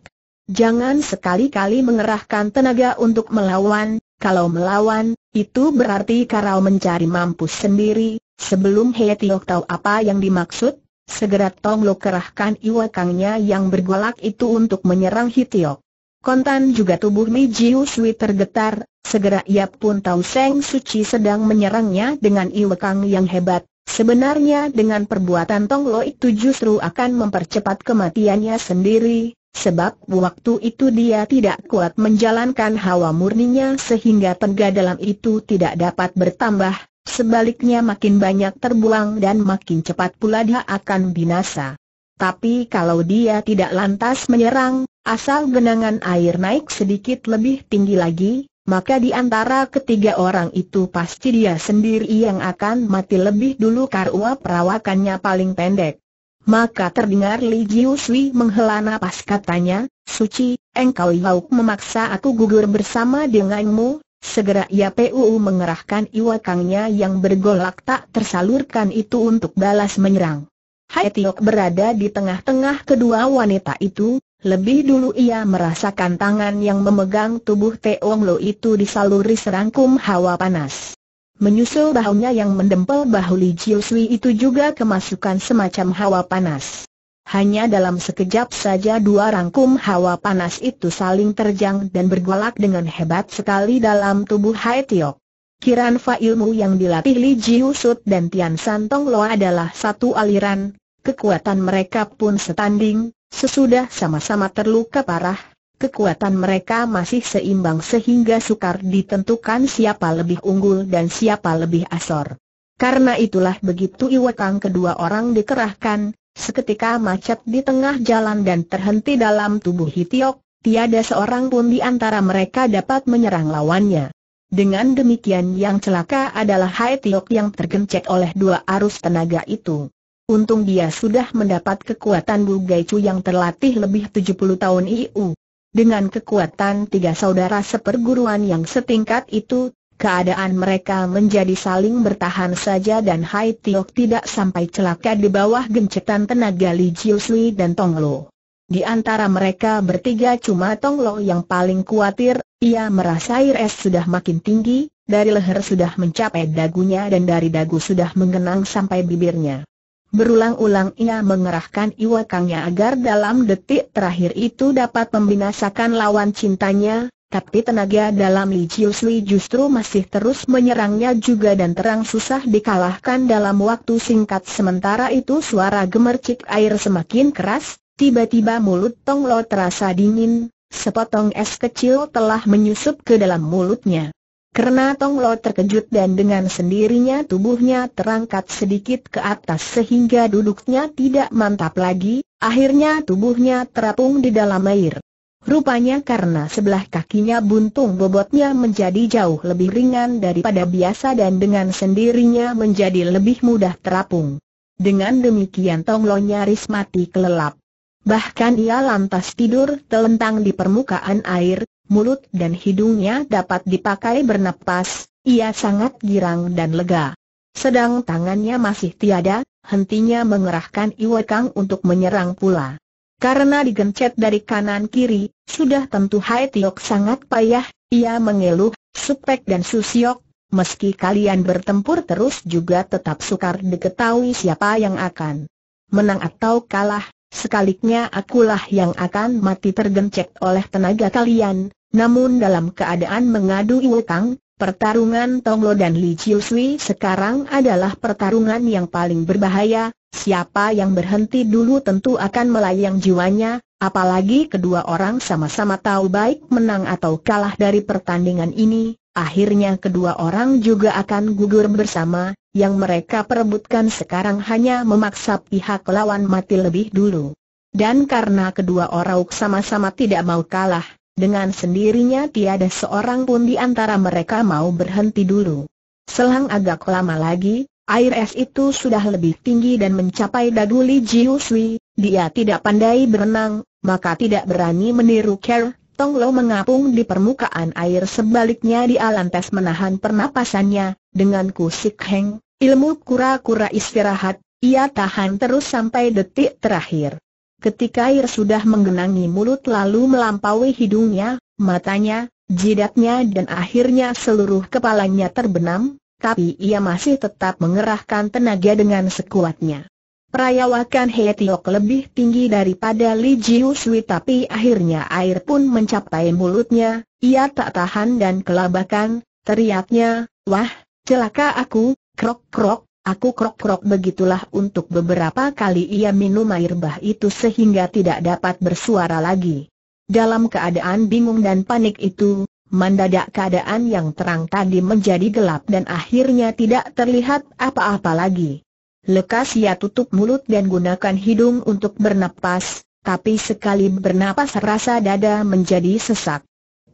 Jangan sekali-kali mengerahkan tenaga untuk melawan, kalau melawan, itu berarti karau mencari mampus sendiri, sebelum Hai Tiok tahu apa yang dimaksud, segera Tong Lo kerahkan iwakangnya yang bergolak itu untuk menyerang Hitiok. Kontan juga tubuh Mi Jiu Sui tergetar, segera ia pun tahu Seng Suci sedang menyerangnya dengan iwekang yang hebat. Sebenarnya dengan perbuatan Tong Lo itu justru akan mempercepat kematiannya sendiri, sebab waktu itu dia tidak kuat menjalankan hawa murninya sehingga tenaga dalam itu tidak dapat bertambah, sebaliknya makin banyak terbuang dan makin cepat pula dia akan binasa. Tapi kalau dia tidak lantas menyerang, Asal genangan air naik sedikit lebih tinggi lagi, maka di antara ketiga orang itu pasti dia sendiri yang akan mati lebih dulu karena perawakannya paling pendek. Maka terdengar Li Jiu Sui menghela napas katanya, Suci, engkau yauk memaksa aku gugur bersama denganmu, segera ia PUU mengerahkan iwakangnya yang bergolak tak tersalurkan itu untuk balas menyerang. Hai Tiok berada di tengah-tengah kedua wanita itu, lebih dulu ia merasakan tangan yang memegang tubuh Teong Lo itu disaluri serangkum hawa panas. Menyusul bahunya yang mendempel bahu Li Jiu Sui itu juga kemasukan semacam hawa panas. Hanya dalam sekejap saja dua rangkum hawa panas itu saling terjang dan bergolak dengan hebat sekali dalam tubuh Hai Tio. Kiran fa ilmu yang dilatih Li Jiu dan Tian Santong Lo adalah satu aliran, kekuatan mereka pun setanding, Sesudah sama-sama terluka parah, kekuatan mereka masih seimbang sehingga sukar ditentukan siapa lebih unggul dan siapa lebih asor. Karena itulah begitu Iwakang kedua orang dikerahkan, seketika macet di tengah jalan dan terhenti dalam tubuh Hitiok, tiada seorang pun di antara mereka dapat menyerang lawannya. Dengan demikian yang celaka adalah Hai Tiok yang tergencet oleh dua arus tenaga itu. Untung dia sudah mendapat kekuatan Bu yang terlatih lebih 70 tahun IU. Dengan kekuatan tiga saudara seperguruan yang setingkat itu, keadaan mereka menjadi saling bertahan saja dan Hai Tiok tidak sampai celaka di bawah gencetan tenaga Li Jiusli dan Tong Lo. Di antara mereka bertiga cuma Tong Lo yang paling khawatir, ia merasa air es sudah makin tinggi, dari leher sudah mencapai dagunya dan dari dagu sudah mengenang sampai bibirnya. Berulang-ulang ia mengerahkan iwakangnya agar dalam detik terakhir itu dapat membinasakan lawan cintanya, tapi tenaga dalam Li Chiu Sui justru masih terus menyerangnya juga dan terang susah dikalahkan dalam waktu singkat sementara itu suara gemercik air semakin keras, tiba-tiba mulut Tong Lo terasa dingin, sepotong es kecil telah menyusup ke dalam mulutnya. Karena Tong Lo terkejut dan dengan sendirinya tubuhnya terangkat sedikit ke atas sehingga duduknya tidak mantap lagi, akhirnya tubuhnya terapung di dalam air. Rupanya karena sebelah kakinya buntung bobotnya menjadi jauh lebih ringan daripada biasa dan dengan sendirinya menjadi lebih mudah terapung. Dengan demikian Tong Lo nyaris mati kelelap. Bahkan ia lantas tidur telentang di permukaan air, mulut dan hidungnya dapat dipakai bernapas, ia sangat girang dan lega. Sedang tangannya masih tiada, hentinya mengerahkan Iwekang untuk menyerang pula. Karena digencet dari kanan kiri, sudah tentu Hai Tiok sangat payah, ia mengeluh, Supek dan Susiok, meski kalian bertempur terus juga tetap sukar diketahui siapa yang akan menang atau kalah, sekaliknya akulah yang akan mati tergencet oleh tenaga kalian, namun dalam keadaan mengadu utang, pertarungan Tonglo dan Li Chiu sekarang adalah pertarungan yang paling berbahaya, siapa yang berhenti dulu tentu akan melayang jiwanya, apalagi kedua orang sama-sama tahu baik menang atau kalah dari pertandingan ini, akhirnya kedua orang juga akan gugur bersama, yang mereka perebutkan sekarang hanya memaksa pihak lawan mati lebih dulu. Dan karena kedua orang sama-sama tidak mau kalah, dengan sendirinya tiada seorang pun di antara mereka mau berhenti dulu. Selang agak lama lagi, air es itu sudah lebih tinggi dan mencapai dagu Li Jiusui, dia tidak pandai berenang, maka tidak berani meniru Ker. Tong Lo mengapung di permukaan air sebaliknya dia lantas menahan pernapasannya, dengan kusik heng, ilmu kura-kura istirahat, ia tahan terus sampai detik terakhir. Ketika air sudah menggenangi mulut lalu melampaui hidungnya, matanya, jidatnya dan akhirnya seluruh kepalanya terbenam, tapi ia masih tetap mengerahkan tenaga dengan sekuatnya. Perayawakan Hetiok lebih tinggi daripada Li Ji tapi akhirnya air pun mencapai mulutnya, ia tak tahan dan kelabakan, teriaknya, wah, celaka aku, krok-krok, Aku krok-krok begitulah untuk beberapa kali ia minum air bah itu sehingga tidak dapat bersuara lagi. Dalam keadaan bingung dan panik itu, Mendadak keadaan yang terang tadi menjadi gelap dan akhirnya tidak terlihat apa-apa lagi. Lekas ia tutup mulut dan gunakan hidung untuk bernapas, tapi sekali bernapas rasa dada menjadi sesak.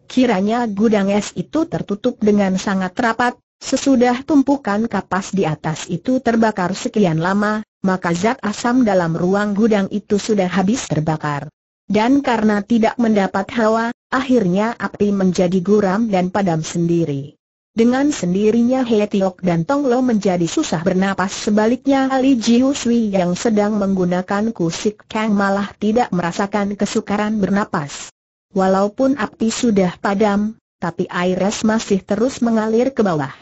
Kiranya gudang es itu tertutup dengan sangat rapat, Sesudah tumpukan kapas di atas itu terbakar sekian lama, maka zat asam dalam ruang gudang itu sudah habis terbakar. Dan karena tidak mendapat hawa, akhirnya api menjadi guram dan padam sendiri. Dengan sendirinya He Tiok dan Tong Lo menjadi susah bernapas sebaliknya Ali Jiu Sui yang sedang menggunakan kusik Kang malah tidak merasakan kesukaran bernapas. Walaupun api sudah padam, tapi air es masih terus mengalir ke bawah.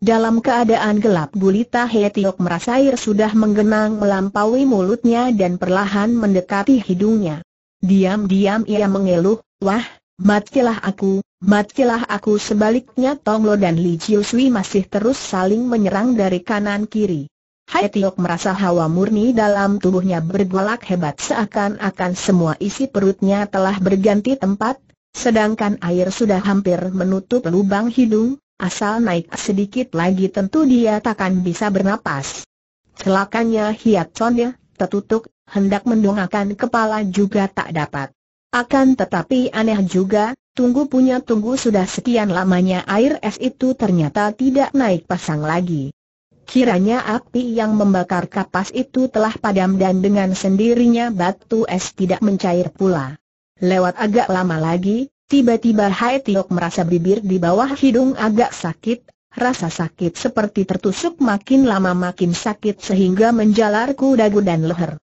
Dalam keadaan gelap gulita Hetiok merasa air sudah menggenang melampaui mulutnya dan perlahan mendekati hidungnya. Diam-diam ia mengeluh, wah, matilah aku, matilah aku sebaliknya Tonglo dan Li Chiu Sui masih terus saling menyerang dari kanan-kiri. Hetiok merasa hawa murni dalam tubuhnya bergolak hebat seakan-akan semua isi perutnya telah berganti tempat, sedangkan air sudah hampir menutup lubang hidung, Asal naik sedikit lagi tentu dia takkan bisa bernapas. Celakanya Hiat tertutup, hendak mendongakkan kepala juga tak dapat. Akan tetapi aneh juga, tunggu punya tunggu sudah sekian lamanya air es itu ternyata tidak naik pasang lagi. Kiranya api yang membakar kapas itu telah padam dan dengan sendirinya batu es tidak mencair pula. Lewat agak lama lagi, Tiba-tiba Hai Tiok merasa bibir di bawah hidung agak sakit, rasa sakit seperti tertusuk makin lama makin sakit sehingga menjalar ke dagu dan leher.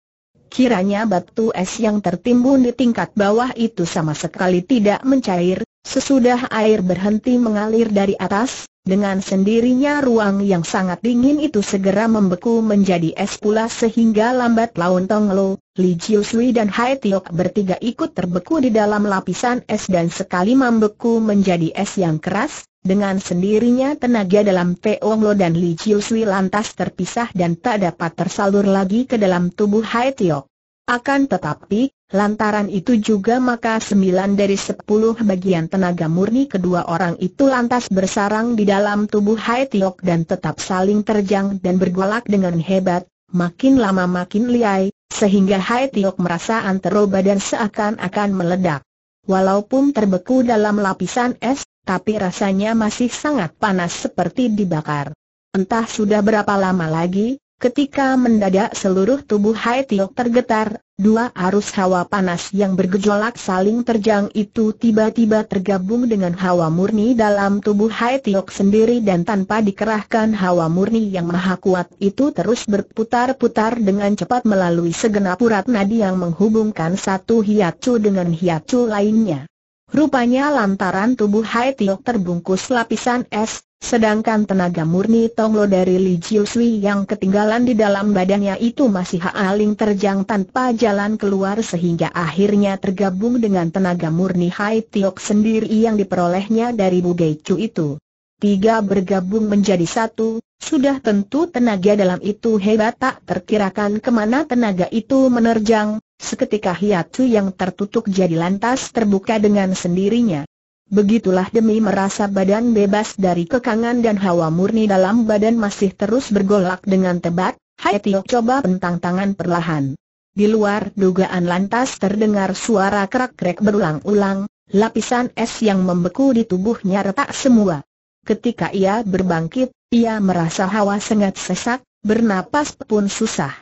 Kiranya batu es yang tertimbun di tingkat bawah itu sama sekali tidak mencair, Sesudah air berhenti mengalir dari atas, dengan sendirinya ruang yang sangat dingin itu segera membeku menjadi es pula sehingga lambat laun Tong Lo, Li Jiu Sui dan Hai Tiok bertiga ikut terbeku di dalam lapisan es dan sekali membeku menjadi es yang keras, dengan sendirinya tenaga dalam Peong Lo dan Li Jiu Sui lantas terpisah dan tak dapat tersalur lagi ke dalam tubuh Hai Tiok. Akan tetapi, lantaran itu juga maka sembilan dari sepuluh bagian tenaga murni kedua orang itu lantas bersarang di dalam tubuh Hai Tiok dan tetap saling terjang dan bergolak dengan hebat, makin lama makin liai, sehingga Hai Tiok merasa antero badan seakan-akan meledak. Walaupun terbeku dalam lapisan es, tapi rasanya masih sangat panas seperti dibakar. Entah sudah berapa lama lagi, Ketika mendadak seluruh tubuh Hai Tiok tergetar, dua arus hawa panas yang bergejolak saling terjang itu tiba-tiba tergabung dengan hawa murni dalam tubuh Hai Tiok sendiri dan tanpa dikerahkan hawa murni yang maha kuat itu terus berputar-putar dengan cepat melalui segenap urat nadi yang menghubungkan satu hiatus dengan hiatus lainnya. Rupanya lantaran tubuh Hai Tiok terbungkus lapisan es, sedangkan tenaga murni Tonglo dari Li Jiusui yang ketinggalan di dalam badannya itu masih haaling terjang tanpa jalan keluar sehingga akhirnya tergabung dengan tenaga murni Hai Tiok sendiri yang diperolehnya dari Gai Chu itu. Tiga bergabung menjadi satu, sudah tentu tenaga dalam itu hebat tak terkirakan kemana tenaga itu menerjang, Seketika hiatu yang tertutup jadi lantas terbuka dengan sendirinya. Begitulah demi merasa badan bebas dari kekangan dan hawa murni dalam badan masih terus bergolak dengan tebat, Hai Tio coba pentang tangan perlahan. Di luar dugaan lantas terdengar suara kerak-kerak berulang-ulang, lapisan es yang membeku di tubuhnya retak semua. Ketika ia berbangkit, ia merasa hawa sengat sesak, bernapas pun susah.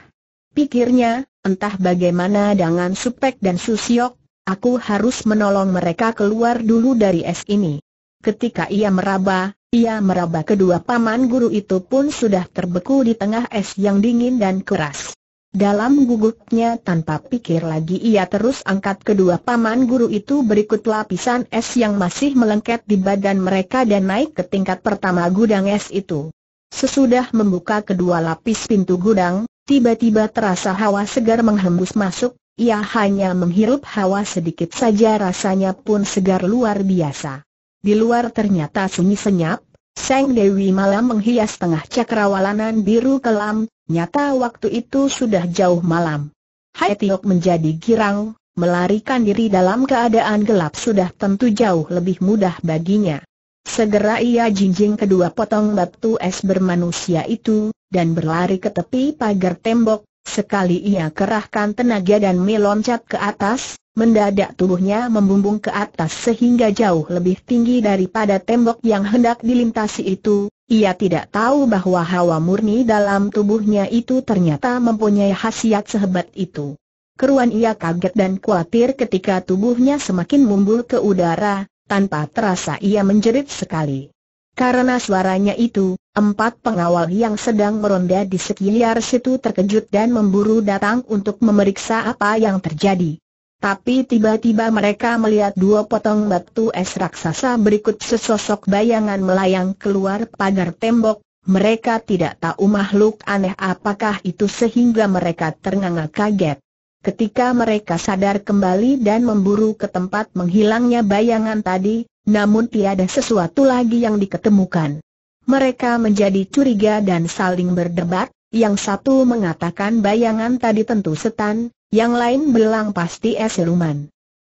Pikirnya, Entah bagaimana dengan Supek dan Susiok, aku harus menolong mereka keluar dulu dari es ini. Ketika ia meraba, ia meraba kedua paman guru itu pun sudah terbeku di tengah es yang dingin dan keras. Dalam gugupnya tanpa pikir lagi ia terus angkat kedua paman guru itu berikut lapisan es yang masih melengket di badan mereka dan naik ke tingkat pertama gudang es itu. Sesudah membuka kedua lapis pintu gudang, Tiba-tiba terasa hawa segar menghembus masuk, ia hanya menghirup hawa sedikit saja rasanya pun segar luar biasa. Di luar ternyata sunyi senyap, Sang Dewi malam menghias tengah cakrawalanan biru kelam, nyata waktu itu sudah jauh malam. Hai Tiok menjadi girang, melarikan diri dalam keadaan gelap sudah tentu jauh lebih mudah baginya. Segera ia jinjing kedua potong batu es bermanusia itu, dan berlari ke tepi pagar tembok, sekali ia kerahkan tenaga dan meloncat ke atas, mendadak tubuhnya membumbung ke atas sehingga jauh lebih tinggi daripada tembok yang hendak dilintasi itu, ia tidak tahu bahwa hawa murni dalam tubuhnya itu ternyata mempunyai khasiat sehebat itu. Keruan ia kaget dan khawatir ketika tubuhnya semakin mumbul ke udara, tanpa terasa ia menjerit sekali. Karena suaranya itu, empat pengawal yang sedang meronda di sekitar situ terkejut dan memburu datang untuk memeriksa apa yang terjadi. Tapi tiba-tiba mereka melihat dua potong batu es raksasa berikut sesosok bayangan melayang keluar pagar tembok, mereka tidak tahu makhluk aneh apakah itu sehingga mereka ternganga kaget. Ketika mereka sadar kembali dan memburu ke tempat menghilangnya bayangan tadi, namun tiada sesuatu lagi yang diketemukan. Mereka menjadi curiga dan saling berdebat, yang satu mengatakan bayangan tadi tentu setan, yang lain bilang pasti es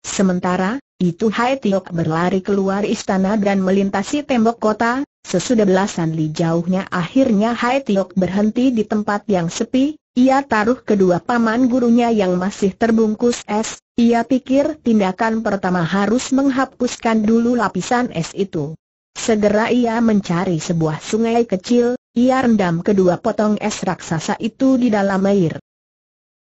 Sementara, itu Hai Tiok berlari keluar istana dan melintasi tembok kota, sesudah belasan li jauhnya akhirnya Hai Tiok berhenti di tempat yang sepi, ia taruh kedua paman gurunya yang masih terbungkus es, ia pikir tindakan pertama harus menghapuskan dulu lapisan es itu. Segera ia mencari sebuah sungai kecil, ia rendam kedua potong es raksasa itu di dalam air.